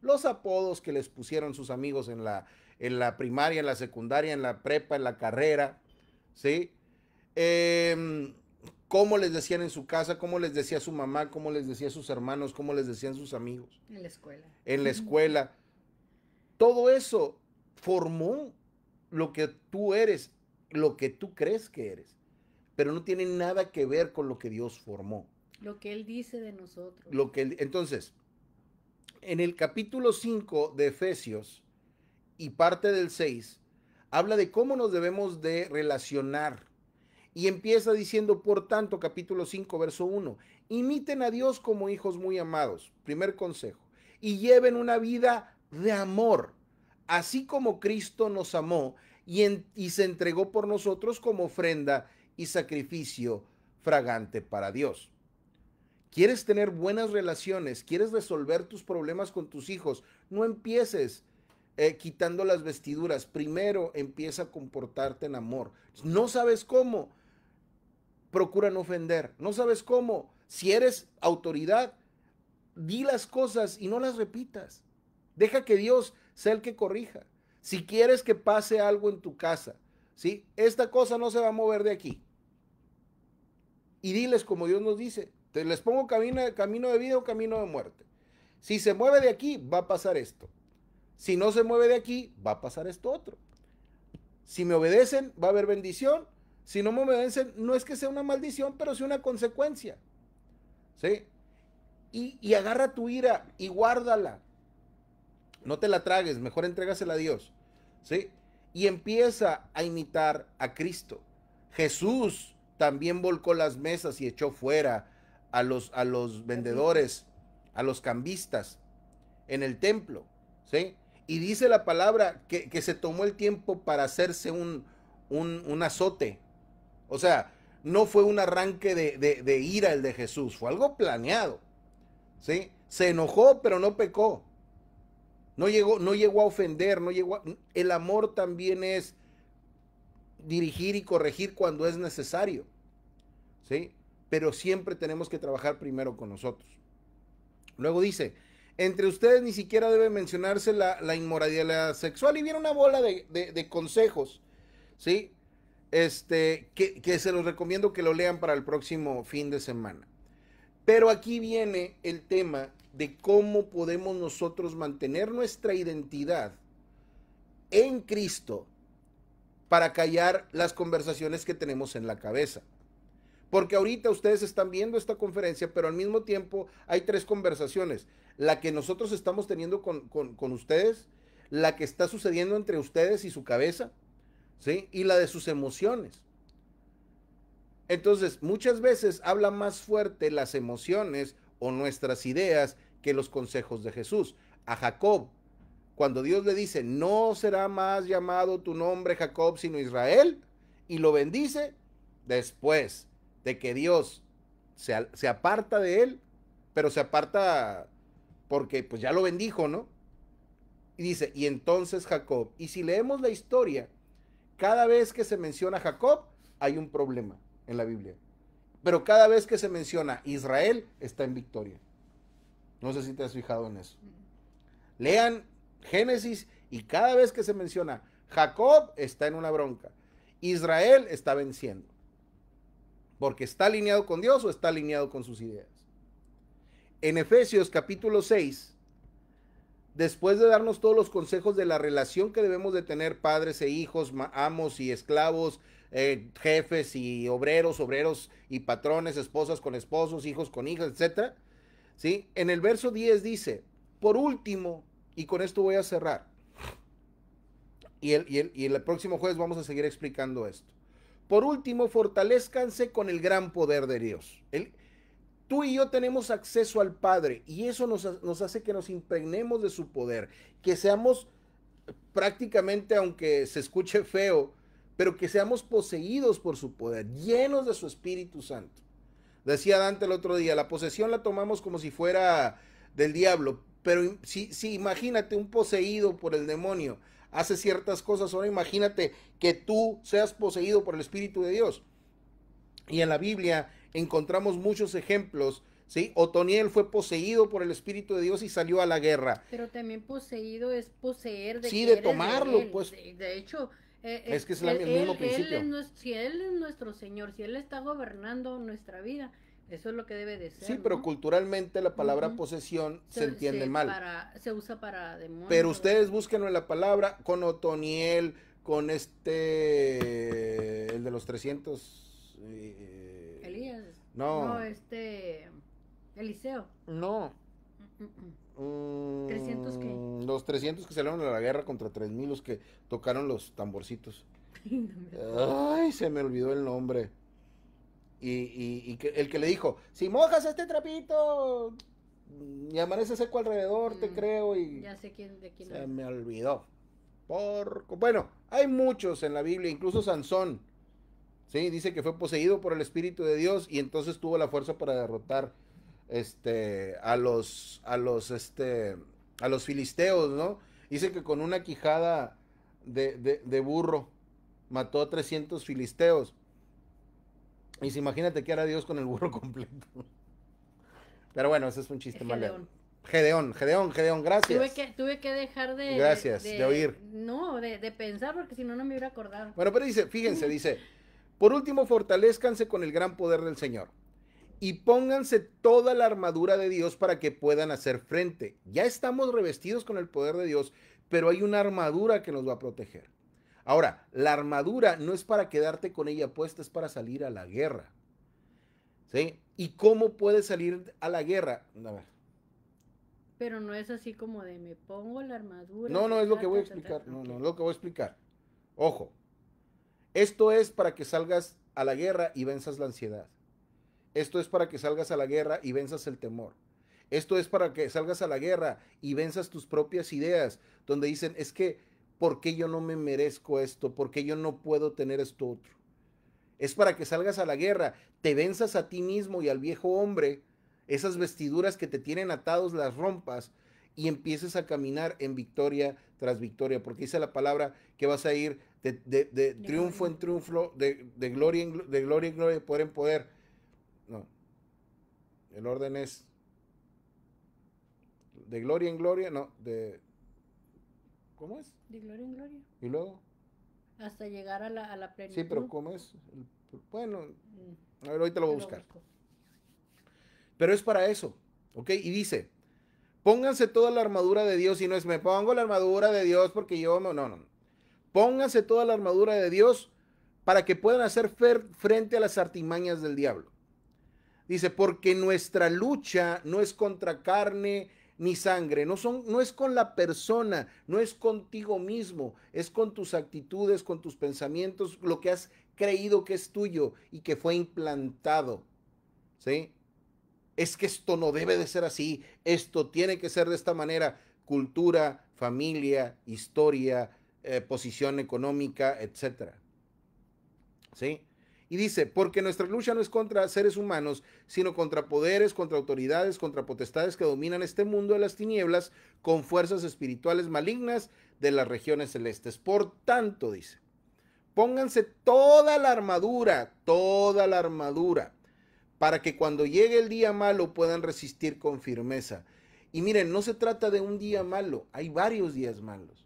los apodos que les pusieron sus amigos en la, primaria, en la secundaria, en la prepa, en la carrera, ¿sí? Em, cómo les decían en su casa, cómo les decía su mamá, cómo les decía sus hermanos, cómo les decían sus amigos. En la escuela. En la escuela. Todo eso formó lo que tú eres, lo que tú crees que eres, pero no tiene nada que ver con lo que Dios formó. Lo que Él dice de nosotros. Lo que entonces, en el capítulo 5 de Efesios y parte del 6, habla de cómo nos debemos de relacionar. Y empieza diciendo, por tanto, capítulo 5, verso 1, imiten a Dios como hijos muy amados. Primer consejo. Y lleven una vida de amor, así como Cristo nos amó y, se entregó por nosotros como ofrenda y sacrificio fragante para Dios. ¿Quieres tener buenas relaciones? ¿Quieres resolver tus problemas con tus hijos? No empieces eh, quitando las vestiduras. Primero empieza a comportarte en amor. No sabes cómo. Procura no ofender. No sabes cómo. Si eres autoridad, di las cosas y no las repitas. Deja que Dios sea el que corrija. Si quieres que pase algo en tu casa, ¿sí? Esta cosa no se va a mover de aquí. Y diles como Dios nos dice. Te les pongo camino, camino de vida o camino de muerte. Si se mueve de aquí, va a pasar esto. Si no se mueve de aquí, va a pasar esto otro. Si me obedecen, va a haber bendición. Si no me obedecen, no es que sea una maldición, pero sí una consecuencia. ¿Sí? y agarra tu ira y guárdala no te la tragues, mejor entrégasela a Dios. ¿Sí? Y empieza a imitar a Cristo. Jesús también volcó las mesas y echó fuera a los, a los vendedores, a los cambistas en el templo. ¿Sí? Y dice la palabra que, se tomó el tiempo para hacerse un, un, azote. O sea, no fue un arranque de, de, de ira el de Jesús, fue algo planeado. ¿Sí? Se enojó, pero no pecó. No llegó, no a ofender, no llegó El amor también es dirigir y corregir cuando es necesario. ¿Sí? Pero siempre tenemos que trabajar primero con nosotros. Luego dice, entre ustedes ni siquiera debe mencionarse la, la inmoralidad sexual. Y viene una bola de, consejos, ¿sí? Este, que, que, se los recomiendo que lo lean para el próximo fin de semana. Pero aquí viene el tema de cómo podemos nosotros mantener nuestra identidad en Cristo para callar las conversaciones que tenemos en la cabeza. Porque ahorita ustedes están viendo esta conferencia, pero al mismo tiempo hay tres conversaciones. La que nosotros estamos teniendo con, ustedes, la que está sucediendo entre ustedes y su cabeza, ¿sí? Y la de sus emociones. Entonces, muchas veces habla más fuerte las emociones o nuestras ideas que los consejos de Jesús. A Jacob, cuando Dios le dice, no será más llamado tu nombre Jacob, sino Israel, y lo bendice, después de que Dios se, se aparta de él, pero se aparta porque pues ya lo bendijo, ¿no? Y dice, y entonces Jacob, y si leemos la historia, cada vez que se menciona Jacob, hay un problema en la Biblia. Pero cada vez que se menciona Israel, está en victoria. No sé si te has fijado en eso. Lean Génesis y cada vez que se menciona, Jacob está en una bronca. Israel está venciendo. Porque está alineado con Dios o está alineado con sus ideas. En Efesios capítulo 6, después de darnos todos los consejos de la relación que debemos de tener padres e hijos, amos y esclavos, eh, jefes y obreros, obreros y patrones, esposas con esposos, hijos con hijas, etcétera. ¿sí? En el verso 10 dice, por último, y con esto voy a cerrar, y el, el, próximo jueves vamos a seguir explicando esto. Por último, fortalezcanse con el gran poder de Dios. El, tú y yo tenemos acceso al Padre y eso nos, nos hace que nos impregnemos de su poder, que seamos prácticamente, aunque se escuche feo, pero que seamos poseídos por su poder, llenos de su Espíritu Santo. Decía Dante el otro día, la posesión la tomamos como si fuera del diablo, pero si, imagínate un poseído por el demonio, hace ciertas cosas, ahora imagínate que tú seas poseído por el Espíritu de Dios. Y en la Biblia encontramos muchos ejemplos. ¿sí? Otoniel fue poseído por el Espíritu de Dios y salió a la guerra. Pero también poseído es poseer de Sí, de tomarlo, pues. de, hecho, eh, es que es eh, el, mismo principio. si Él es nuestro Señor, si Él está gobernando nuestra vida, eso es lo que debe de ser. Sí, pero culturalmente la palabra posesión se, entiende mal. se usa para demonios. Pero ustedes búsquenlo en la palabra con Otoniel, con este, el de los 300. Eh, Elías. No. No, este, Eliseo. No. Mm, mm, mm. Mm, los 300 que salieron a la guerra contra 3.000 los que tocaron los tamborcitos. <laughs> Ay, se me olvidó el nombre. Y, y, el que le dijo, si mojas este trapito y amanece seco alrededor, te mm, creo. Y ya sé quién, de Se me olvidó. Por... Bueno, hay muchos en la Biblia, incluso Sansón. Sí, dice que fue poseído por el Espíritu de Dios y entonces tuvo la fuerza para derrotar este, a los, a los, este, a los filisteos, ¿no? Dice que con una quijada de, de, burro mató a 300 filisteos. Y se imagínate que hará Dios con el burro <laughs> completo. Pero bueno, ese es un chiste malo. Gedeón, Gedeón, Gedeón, gracias. Tuve que, que dejar de... Gracias, de, oír. No, de, de, pensar, porque si no, no me hubiera acordado. Bueno, pero dice, fíjense, dice, por último, fortalezcanse con el gran poder del Señor y pónganse toda la armadura de Dios para que puedan hacer frente. Ya estamos revestidos con el poder de Dios, pero hay una armadura que nos va a proteger. Ahora, la armadura no es para quedarte con ella puesta, es para salir a la guerra. ¿Sí? ¿Y cómo puedes salir a la guerra? A ver. Pero no es así como de me pongo la armadura. No, no, es lo que voy a explicar. No, no, es lo que voy a explicar. Ojo, esto es para que salgas a la guerra y venzas la ansiedad. Esto es para que salgas a la guerra y venzas el temor. Esto es para que salgas a la guerra y venzas tus propias ideas, donde dicen, es que, ¿por qué yo no me merezco esto? ¿Por qué yo no puedo tener esto otro? Es para que salgas a la guerra, te venzas a ti mismo y al viejo hombre, esas vestiduras que te tienen atados las rompas y empieces a caminar en victoria tras victoria, porque dice la palabra que vas a ir de, triunfo en triunfo, de, gloria en de gloria en gloria, de poder en poder no. El orden es de gloria en gloria, no, de... ¿Cómo es? De gloria en gloria. ¿Y luego? Hasta llegar a la, a plenitud. Sí, pero ¿cómo es? Bueno, mm. a ver, ahorita lo voy a buscar. Pero es para eso, ¿ok? Y dice, pónganse toda la armadura de Dios y no es me pongo la armadura de Dios porque yo no, no, no. Pónganse toda la armadura de Dios para que puedan hacer frente a las artimañas del diablo. Dice, porque nuestra lucha no es contra carne ni sangre, no, son, no es con la persona, no es contigo mismo, es con tus actitudes, con tus pensamientos, lo que has creído que es tuyo y que fue implantado. ¿Sí? Es que esto no debe de ser así, esto tiene que ser de esta manera. Cultura, familia, historia, eh, posición económica, etcétera. ¿Sí? Y dice, porque nuestra lucha no es contra seres humanos, sino contra poderes, contra autoridades, contra potestades que dominan este mundo de las tinieblas con fuerzas espirituales malignas de las regiones celestes. Por tanto, dice, pónganse toda la armadura, toda la armadura, para que cuando llegue el día malo puedan resistir con firmeza. Y miren, no se trata de un día malo, hay varios días malos.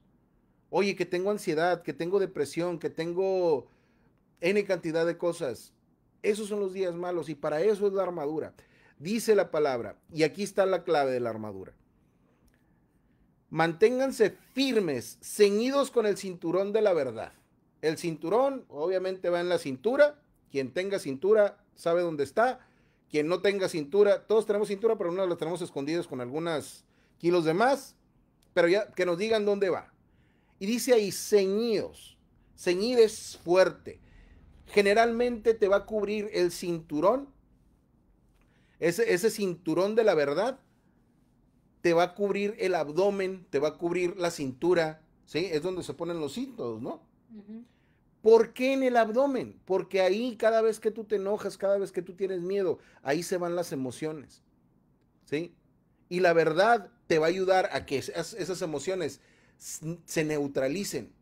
Oye, que tengo ansiedad, que tengo depresión, que tengo N cantidad de cosas. Esos son los días malos y para eso es la armadura. Dice la palabra, y aquí está la clave de la armadura. Manténganse firmes, ceñidos con el cinturón de la verdad. El cinturón obviamente va en la cintura. Quien tenga cintura sabe dónde está. Quien no tenga cintura, todos tenemos cintura, pero no la tenemos escondidas con algunos kilos de más. Pero ya que nos digan dónde va. Y dice ahí ceñidos. Ceñir es fuerte. Generalmente te va a cubrir el cinturón, ese, ese cinturón de la verdad, te va a cubrir el abdomen, te va a cubrir la cintura, ¿sí? Es donde se ponen los cintos, ¿no? ¿Por qué en el abdomen? Porque ahí cada vez que tú te enojas, cada vez que tú tienes miedo, ahí se van las emociones, ¿sí? Y la verdad te va a ayudar a que esas emociones se neutralicen.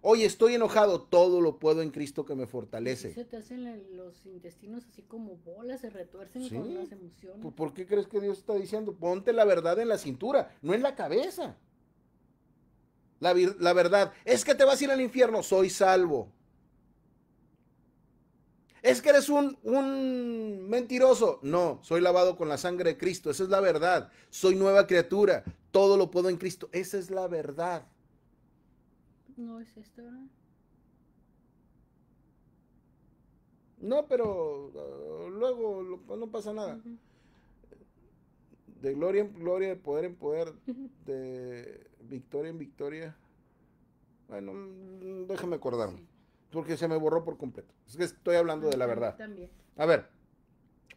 Oye, estoy enojado, todo lo puedo en Cristo que me fortalece. Se te hacen los intestinos así como bolas, se retuercen con las emociones. ¿Por qué crees que Dios está diciendo? Ponte la verdad en la cintura, no en la cabeza. La, verdad, es que te vas a ir al infierno, soy salvo. Es que eres un, un mentiroso. No, soy lavado con la sangre de Cristo, esa es la verdad. Soy nueva criatura, todo lo puedo en Cristo, esa es la verdad. No es esto, No, pero uh, luego no pasa nada. De gloria en gloria, de poder en poder, <laughs> de victoria en victoria. Bueno, mm, déjame acordarme. Porque se me borró por completo. Es que estoy hablando de la verdad. A ver,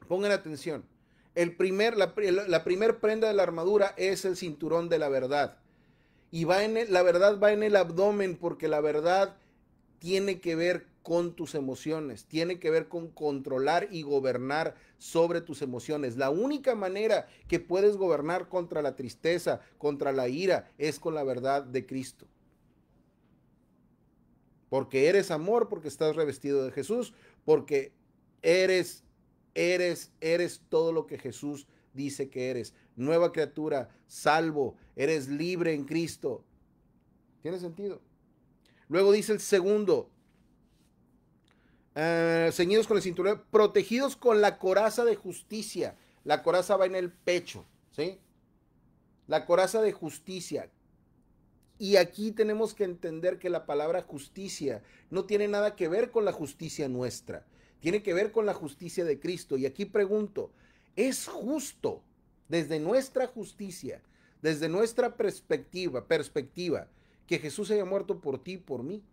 pongan atención. El primer, la, primera prenda de la armadura es el cinturón de la verdad. Y va en la verdad va en el abdomen porque la verdad tiene que ver con tus emociones, tiene que ver con controlar y gobernar sobre tus emociones. La única manera que puedes gobernar contra la tristeza, contra la ira, es con la verdad de Cristo. Porque eres amor, porque estás revestido de Jesús, porque eres, eres, eres todo lo que Jesús dice que eres. Nueva criatura, salvo, Eres libre en Cristo. ¿Tiene sentido? Luego dice el segundo, eh, ceñidos con el cinturón, protegidos con la coraza de justicia. La coraza va en el pecho, ¿sí? La coraza de justicia. Y aquí tenemos que entender que la palabra justicia no tiene nada que ver con la justicia nuestra, tiene que ver con la justicia de Cristo. Y aquí pregunto, ¿es justo desde nuestra justicia desde nuestra perspectiva, perspectiva, que Jesús haya muerto por ti y por mí?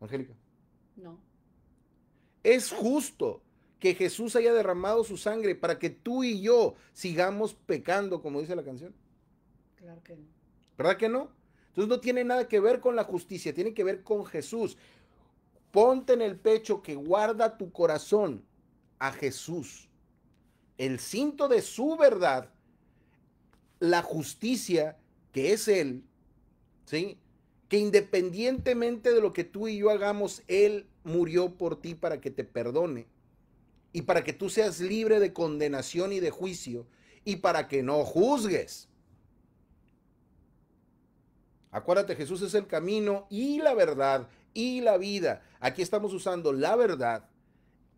Angélica. No. Es justo que Jesús haya derramado su sangre para que tú y yo sigamos pecando, como dice la canción. Claro que no. ¿Verdad que no? Entonces no tiene nada que ver con la justicia, tiene que ver con Jesús. Ponte en el pecho que guarda tu corazón a Jesús. El cinto de su verdad la justicia que es Él, ¿sí? Que independientemente de lo que tú y yo hagamos, Él murió por ti para que te perdone y para que tú seas libre de condenación y de juicio y para que no juzgues. Acuérdate, Jesús es el camino y la verdad y la vida. Aquí estamos usando la verdad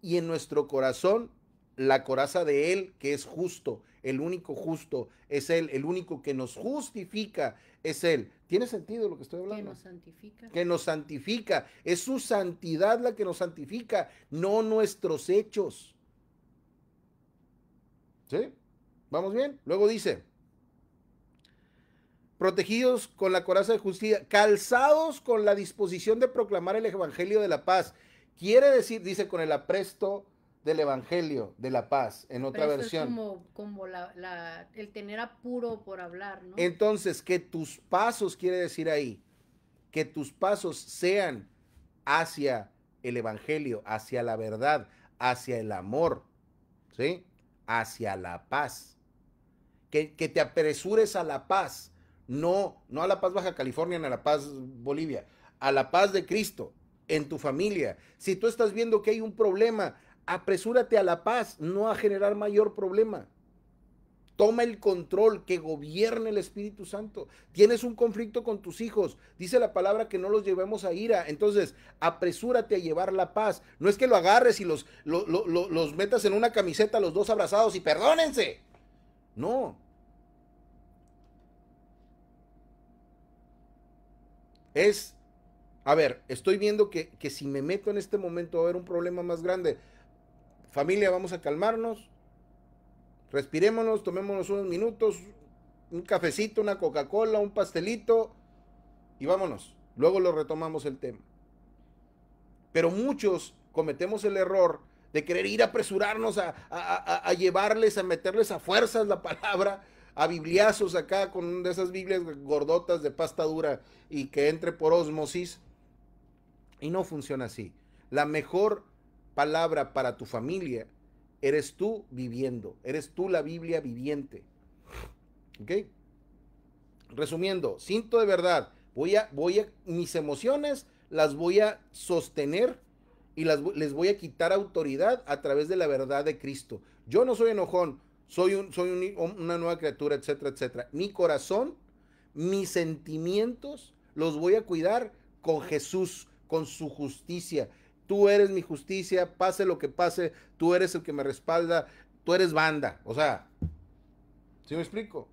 y en nuestro corazón la coraza de Él que es justo, el único justo es Él, el único que nos justifica es Él. ¿Tiene sentido lo que estoy hablando? Que nos santifica. Que nos santifica. Es su santidad la que nos santifica, no nuestros hechos. ¿Sí? ¿Vamos bien? Luego dice, protegidos con la coraza de justicia, calzados con la disposición de proclamar el Evangelio de la paz. Quiere decir, dice, con el apresto del Evangelio de la Paz, en otra versión. Es como, el tener apuro por hablar, ¿no? Entonces, que tus pasos, quiere decir ahí, que tus pasos sean hacia el Evangelio, hacia la verdad, hacia el amor, ¿sí? Hacia la paz. Que, te apresures a la paz, no, no a la paz Baja California, ni a la paz Bolivia, a la paz de Cristo en tu familia. Si tú estás viendo que hay un problema, Apresúrate a la paz, no a generar mayor problema. Toma el control, que gobierne el Espíritu Santo. Tienes un conflicto con tus hijos. Dice la palabra que no los llevemos a ira. Entonces, apresúrate a llevar la paz. No es que lo agarres y los, los metas en una camiseta, los dos abrazados y perdónense. No. Es, a ver, estoy viendo que, que si me meto en este momento va a haber un problema más grande. Familia, vamos a calmarnos. Respirémonos, tomémonos unos minutos, un cafecito, una Coca-Cola, un pastelito y vámonos. Luego lo retomamos el tema. Pero muchos cometemos el error de querer ir apresurarnos a, llevarles, a meterles a fuerzas la palabra, a bibliazos acá con de esas Biblias gordotas de pasta dura y que entre por osmosis. Y no funciona así. La mejor palabra para tu familia, eres tú viviendo, eres tú la Biblia viviente. ¿Ok? Resumiendo, siento de verdad, voy a, voy a, mis emociones las voy a sostener y las, les voy a quitar autoridad a través de la verdad de Cristo. Yo no soy enojón, soy, un, soy una nueva criatura, etcétera, etcétera. Mi corazón, mis sentimientos, los voy a cuidar con Jesús, con su justicia, tú eres mi justicia, pase lo que pase, tú eres el que me respalda, tú eres banda. O sea, ¿sí me explico?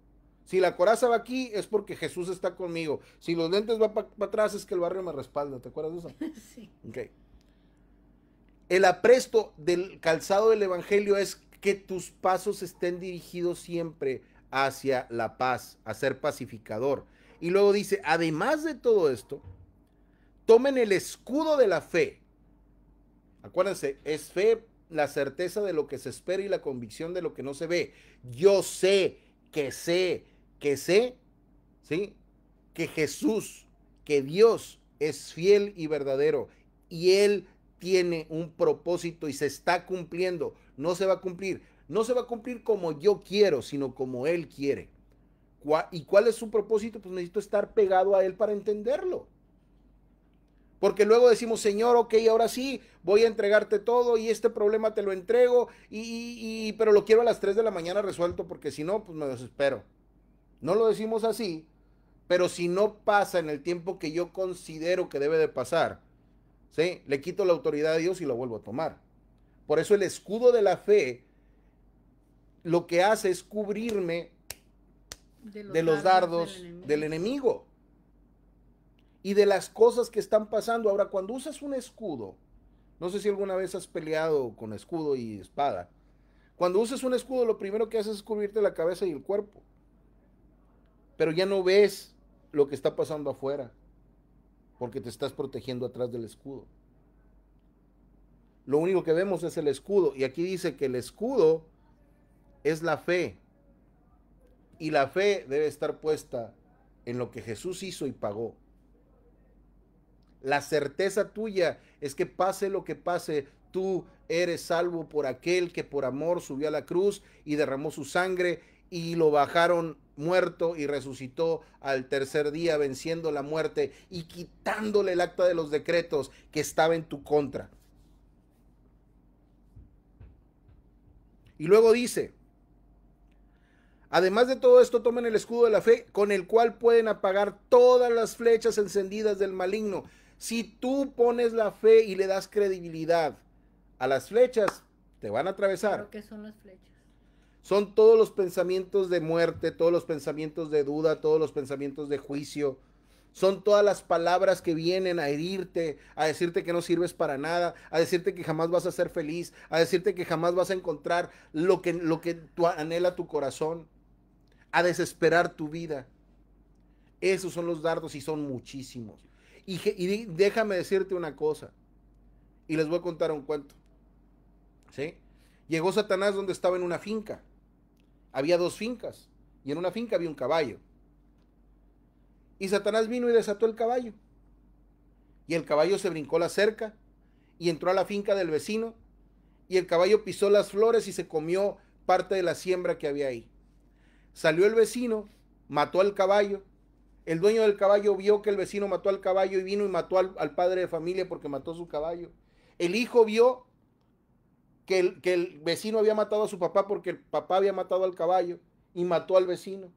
Si la coraza va aquí es porque Jesús está conmigo. Si los lentes van para atrás es que el barrio me respalda. ¿Te acuerdas de eso? <laughs> Sí. Ok. El apresto del calzado del Evangelio es que tus pasos estén dirigidos siempre hacia la paz, a ser pacificador. Y luego dice, además de todo esto, tomen el escudo de la fe Acuérdense, es fe la certeza de lo que se espera y la convicción de lo que no se ve. Yo sé que sé, que sé, ¿sí? Que Jesús, que Dios es fiel y verdadero y Él tiene un propósito y se está cumpliendo. No se va a cumplir. No se va a cumplir como yo quiero, sino como Él quiere. ¿Y cuál es su propósito? Pues necesito estar pegado a Él para entenderlo. Porque luego decimos, Señor, ok, ahora sí, voy a entregarte todo y este problema te lo entrego, y, pero lo quiero a las 3 de la mañana resuelto porque si no, pues me desespero. No lo decimos así, pero si no pasa en el tiempo que yo considero que debe de pasar, le quito la autoridad a Dios y lo vuelvo a tomar. Por eso el escudo de la fe lo que hace es cubrirme de los, dardos, Del enemigo y de las cosas que están pasando. Ahora, cuando usas un escudo, no sé si alguna vez has peleado con escudo y espada. Cuando usas un escudo, lo primero que haces es cubrirte la cabeza y el cuerpo. Pero ya no ves lo que está pasando afuera, porque te estás protegiendo atrás del escudo. Lo único que vemos es el escudo. Y aquí dice que el escudo es la fe. Y la fe debe estar puesta en lo que Jesús hizo y pagó. La certeza tuya es que pase lo que pase, tú eres salvo por aquel que por amor subió a la cruz y derramó su sangre y lo bajaron muerto y resucitó al tercer día venciendo la muerte y quitándole el acta de los decretos que estaba en tu contra. Y luego dice, Además de todo esto, tomen el escudo de la fe, con el cual pueden apagar todas las flechas encendidas del maligno. Si tú pones la fe y le das credibilidad a las flechas, te van a atravesar. ¿Qué son las flechas. Son todos los pensamientos de muerte, todos los pensamientos de duda, todos los pensamientos de juicio. Son todas las palabras que vienen a herirte, a decirte que no sirves para nada, a decirte que jamás vas a ser feliz, a decirte que jamás vas a encontrar lo que, lo que anhela tu corazón, a desesperar tu vida. Esos son los dardos y son muchísimos. Y, déjame decirte una cosa. Y les voy a contar un cuento. ¿Sí? Llegó Satanás donde estaba en una finca. Había dos fincas. Y en una finca había un caballo. Y Satanás vino y desató el caballo. Y el caballo se brincó la cerca y entró a la finca del vecino. Y el caballo pisó las flores y se comió parte de la siembra que había ahí. Salió el vecino, mató al caballo el dueño del caballo vio que el vecino mató al caballo y vino y mató al, padre de familia porque mató su caballo. El hijo vio que el, que el vecino había matado a su papá porque el papá había matado al caballo y mató al vecino.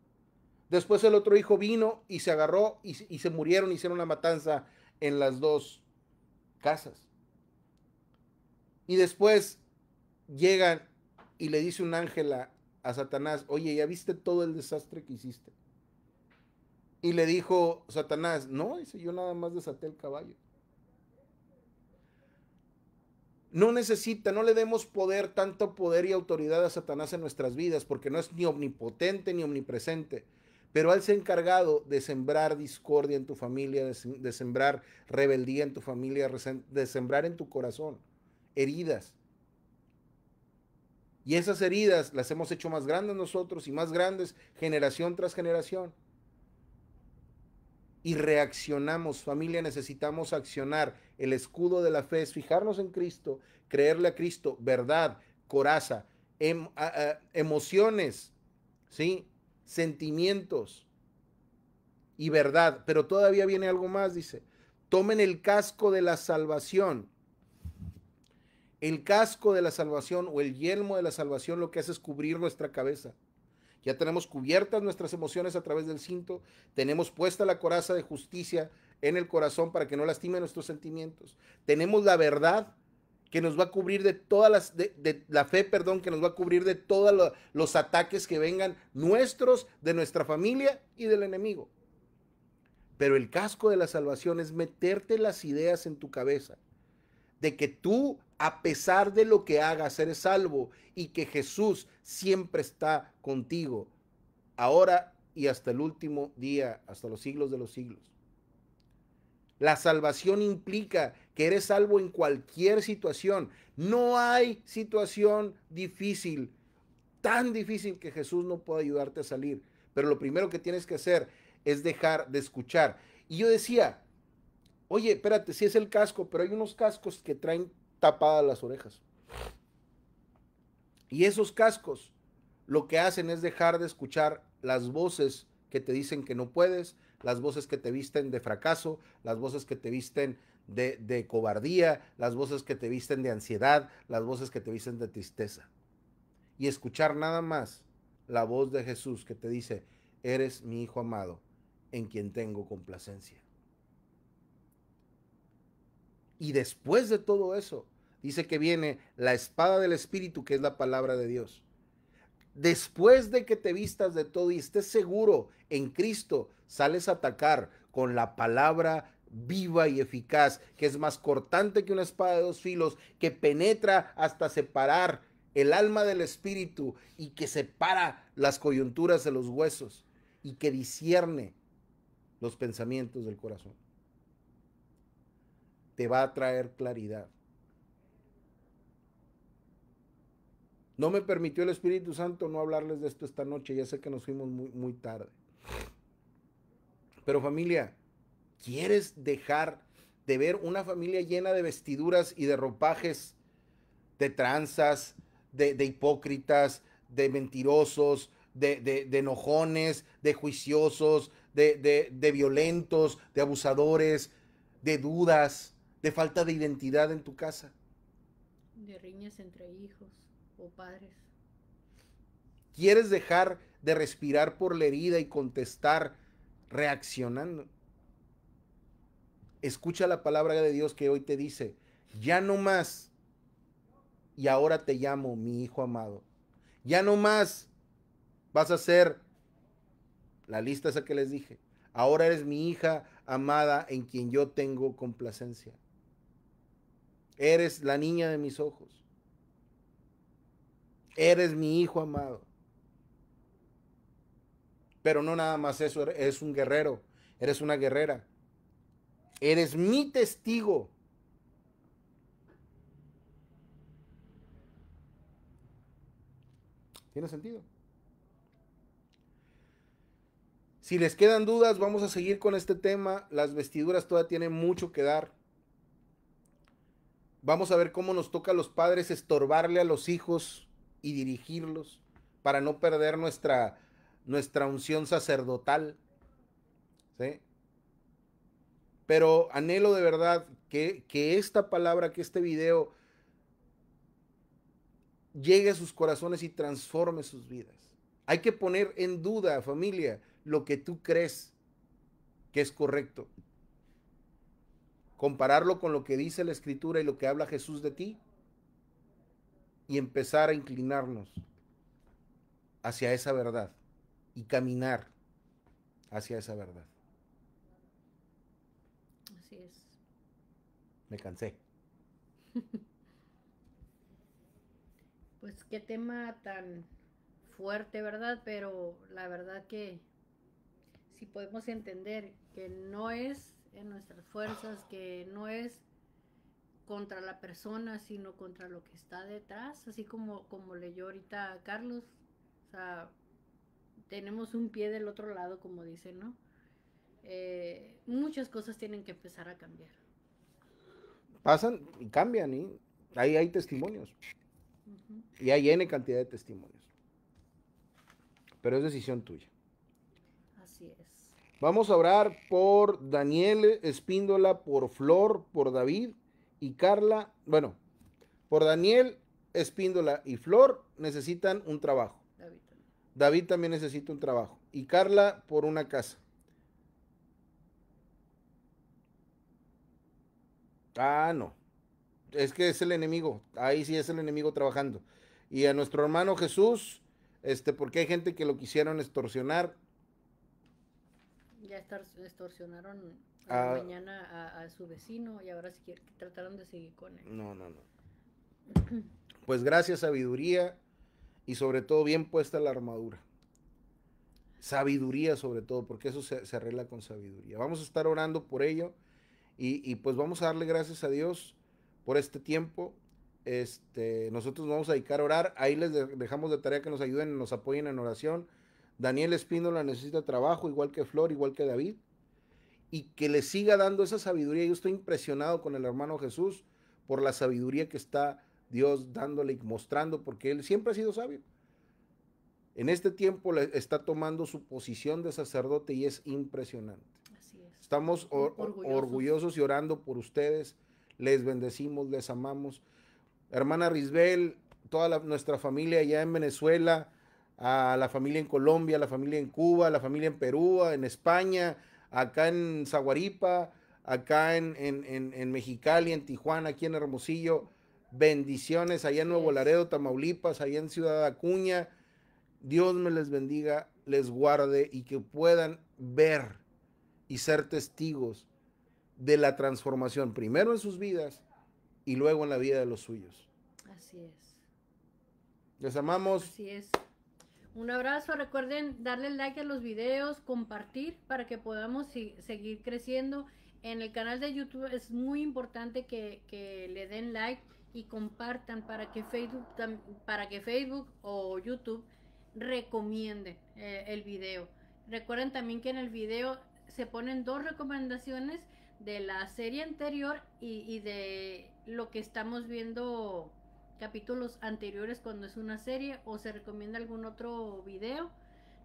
Después el otro hijo vino y se agarró y, se murieron, y hicieron una matanza en las dos casas. Y después llegan y le dice un ángel a Satanás, oye, ¿ya viste todo el desastre que hiciste? Y le dijo Satanás, no, yo nada más desaté el caballo. No necesita, no le demos poder, tanto poder y autoridad a Satanás en nuestras vidas, porque no es ni omnipotente ni omnipresente. Pero él se ha encargado de sembrar discordia en tu familia, de sembrar rebeldía en tu familia, de sembrar en tu corazón heridas. Y esas heridas las hemos hecho más grandes nosotros y más grandes generación tras generación y reaccionamos. Familia, necesitamos accionar. El escudo de la fe es fijarnos en Cristo, creerle a Cristo, verdad, coraza, em, emociones, ¿sí? Sentimientos y verdad. Pero todavía viene algo más, dice. Tomen el casco de la salvación. El casco de la salvación o el yelmo de la salvación lo que hace es cubrir nuestra cabeza. Ya tenemos cubiertas nuestras emociones a través del cinto, tenemos puesta la coraza de justicia en el corazón para que no lastime nuestros sentimientos. Tenemos la verdad que nos va a cubrir de todas las, de, la fe, perdón, que nos va a cubrir de todos los ataques que vengan nuestros, de nuestra familia y del enemigo. Pero el casco de la salvación es meterte las ideas en tu cabeza de que tú a pesar de lo que hagas, eres salvo y que Jesús siempre está contigo, ahora y hasta el último día, hasta los siglos de los siglos. La salvación implica que eres salvo en cualquier situación. No hay situación difícil, tan difícil que Jesús no pueda ayudarte a salir. Pero lo primero que tienes que hacer es dejar de escuchar. Y yo decía, oye, espérate, si es el casco, pero hay unos cascos que traen tapadas las orejas. Y esos cascos lo que hacen es dejar de escuchar las voces que te dicen que no puedes, las voces que te visten de fracaso, las voces que te visten de, de, cobardía, las voces que te visten de ansiedad, las voces que te visten de tristeza. Y escuchar nada más la voz de Jesús que te dice, eres mi Hijo amado, en quien tengo complacencia. Y después de todo eso, dice que viene la espada del Espíritu, que es la palabra de Dios. Después de que te vistas de todo y estés seguro en Cristo, sales a atacar con la palabra viva y eficaz, que es más cortante que una espada de dos filos, que penetra hasta separar el alma del espíritu y que separa las coyunturas de los huesos y que discierne los pensamientos del corazón. Te va a traer claridad. No me permitió el Espíritu Santo no hablarles de esto esta noche. Ya sé que nos fuimos muy, muy tarde. Pero familia, ¿quieres dejar de ver una familia llena de vestiduras y de ropajes, de tranzas, de, hipócritas, de mentirosos, de, de, enojones, de juiciosos, de violentos, de abusadores, de dudas, de falta de identidad en tu casa? De riñas entre hijos o padres. ¿Quieres dejar de respirar por la herida y contestar reaccionando? Escucha la palabra de Dios que hoy te dice, ya no más, y ahora te llamo mi hijo amado. Ya no más vas a ser la lista esa que les dije. Ahora eres mi hija amada en quien yo tengo complacencia. Eres la niña de mis ojos. Eres mi hijo amado. Pero no nada más eso, eres un guerrero, eres una guerrera. Eres mi testigo. ¿Tiene sentido? Si les quedan dudas, vamos a seguir con este tema. Las vestiduras todavía tienen mucho que dar. Vamos a ver cómo nos toca a los padres estorbarle a los hijos y dirigirlos para no perder nuestra, nuestra unción sacerdotal. ¿sí? Pero anhelo de verdad que, que esta palabra, que este video llegue a sus corazones y transforme sus vidas. Hay que poner en duda, familia, lo que tú crees que es correcto. Compararlo con lo que dice la escritura y lo que habla Jesús de ti y empezar a inclinarnos hacia esa verdad y caminar hacia esa verdad. Así es. Me cansé. <laughs> pues qué tema tan fuerte, ¿verdad? Pero la verdad que si podemos entender que no es en nuestras fuerzas, que no es contra la persona, sino contra lo que está detrás, así como, como leyó ahorita Carlos. O sea, tenemos un pie del otro lado, como dice, ¿no? Eh, muchas cosas tienen que empezar a cambiar. Pasan y cambian, y ahí hay testimonios. Y hay N cantidad de testimonios. Pero es decisión tuya. Así es. Vamos a orar por Daniel Espíndola, por Flor, por David, y Carla, bueno, por Daniel, Espíndola y Flor necesitan un trabajo. David también. necesita un trabajo. Y Carla por una casa. Ah, no. Es que es el enemigo. Ahí sí es el enemigo trabajando. Y a nuestro hermano Jesús, este, porque hay gente que lo quisieron extorsionar. Ya extorsionaron a, ah. mañana a, su vecino y ahora si que trataron de seguir con él. No, no, no. <clears throat> pues gracias, sabiduría y sobre todo bien puesta la armadura. Sabiduría sobre todo, porque eso se, arregla con sabiduría. Vamos a estar orando por ello y, pues vamos a darle gracias a Dios por este tiempo. Este, nosotros vamos a dedicar a orar. Ahí les dejamos de tarea que nos ayuden, nos apoyen en oración. Daniel Espíndola necesita trabajo, igual que Flor, igual que David y que le siga dando esa sabiduría. Yo estoy impresionado con el hermano Jesús por la sabiduría que está Dios dándole y mostrando, porque él siempre ha sido sabio. En este tiempo está tomando su posición de sacerdote y es impresionante. Estamos orgullosos. y orando por ustedes. Les bendecimos, les amamos. Hermana Risbel, toda nuestra familia allá en Venezuela, a la familia en Colombia, a la familia en Cuba, a la familia en Perú, en España, acá en Zaguaripa, acá en, en Mexicali, en Tijuana, aquí en Hermosillo. Bendiciones allá en Nuevo Laredo, Tamaulipas, allá en Ciudad Acuña. Dios me les bendiga, les guarde y que puedan ver y ser testigos de la transformación, primero en sus vidas y luego en la vida de los suyos. Así es. Les amamos. Así es. Un abrazo, recuerden darle like a los videos, compartir para que podamos seguir creciendo. En el canal de YouTube es muy importante que, le den like y compartan para que Facebook, para que Facebook o YouTube recomienden eh, el video. Recuerden también que en el video se ponen dos recomendaciones de la serie anterior y de lo que estamos viendo capítulos anteriores cuando es una serie o se recomienda algún otro video.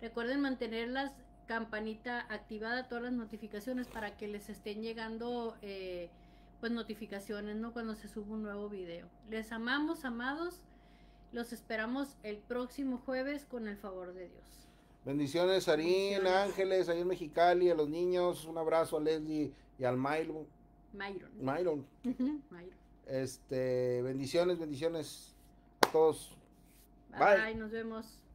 Recuerden mantener las campanita activada, todas las notificaciones para que les estén llegando eh, pues notificaciones, ¿no? Cuando se sube un nuevo video. Les amamos, amados. Los esperamos el próximo jueves con el favor de Dios. Bendiciones, Arín, Ángeles, ahí en Mexicali, a los niños. Un abrazo a Leslie y al Myron. Myron. Myron. Myron. Este, bendiciones, bendiciones a todos. Bye. nos vemos.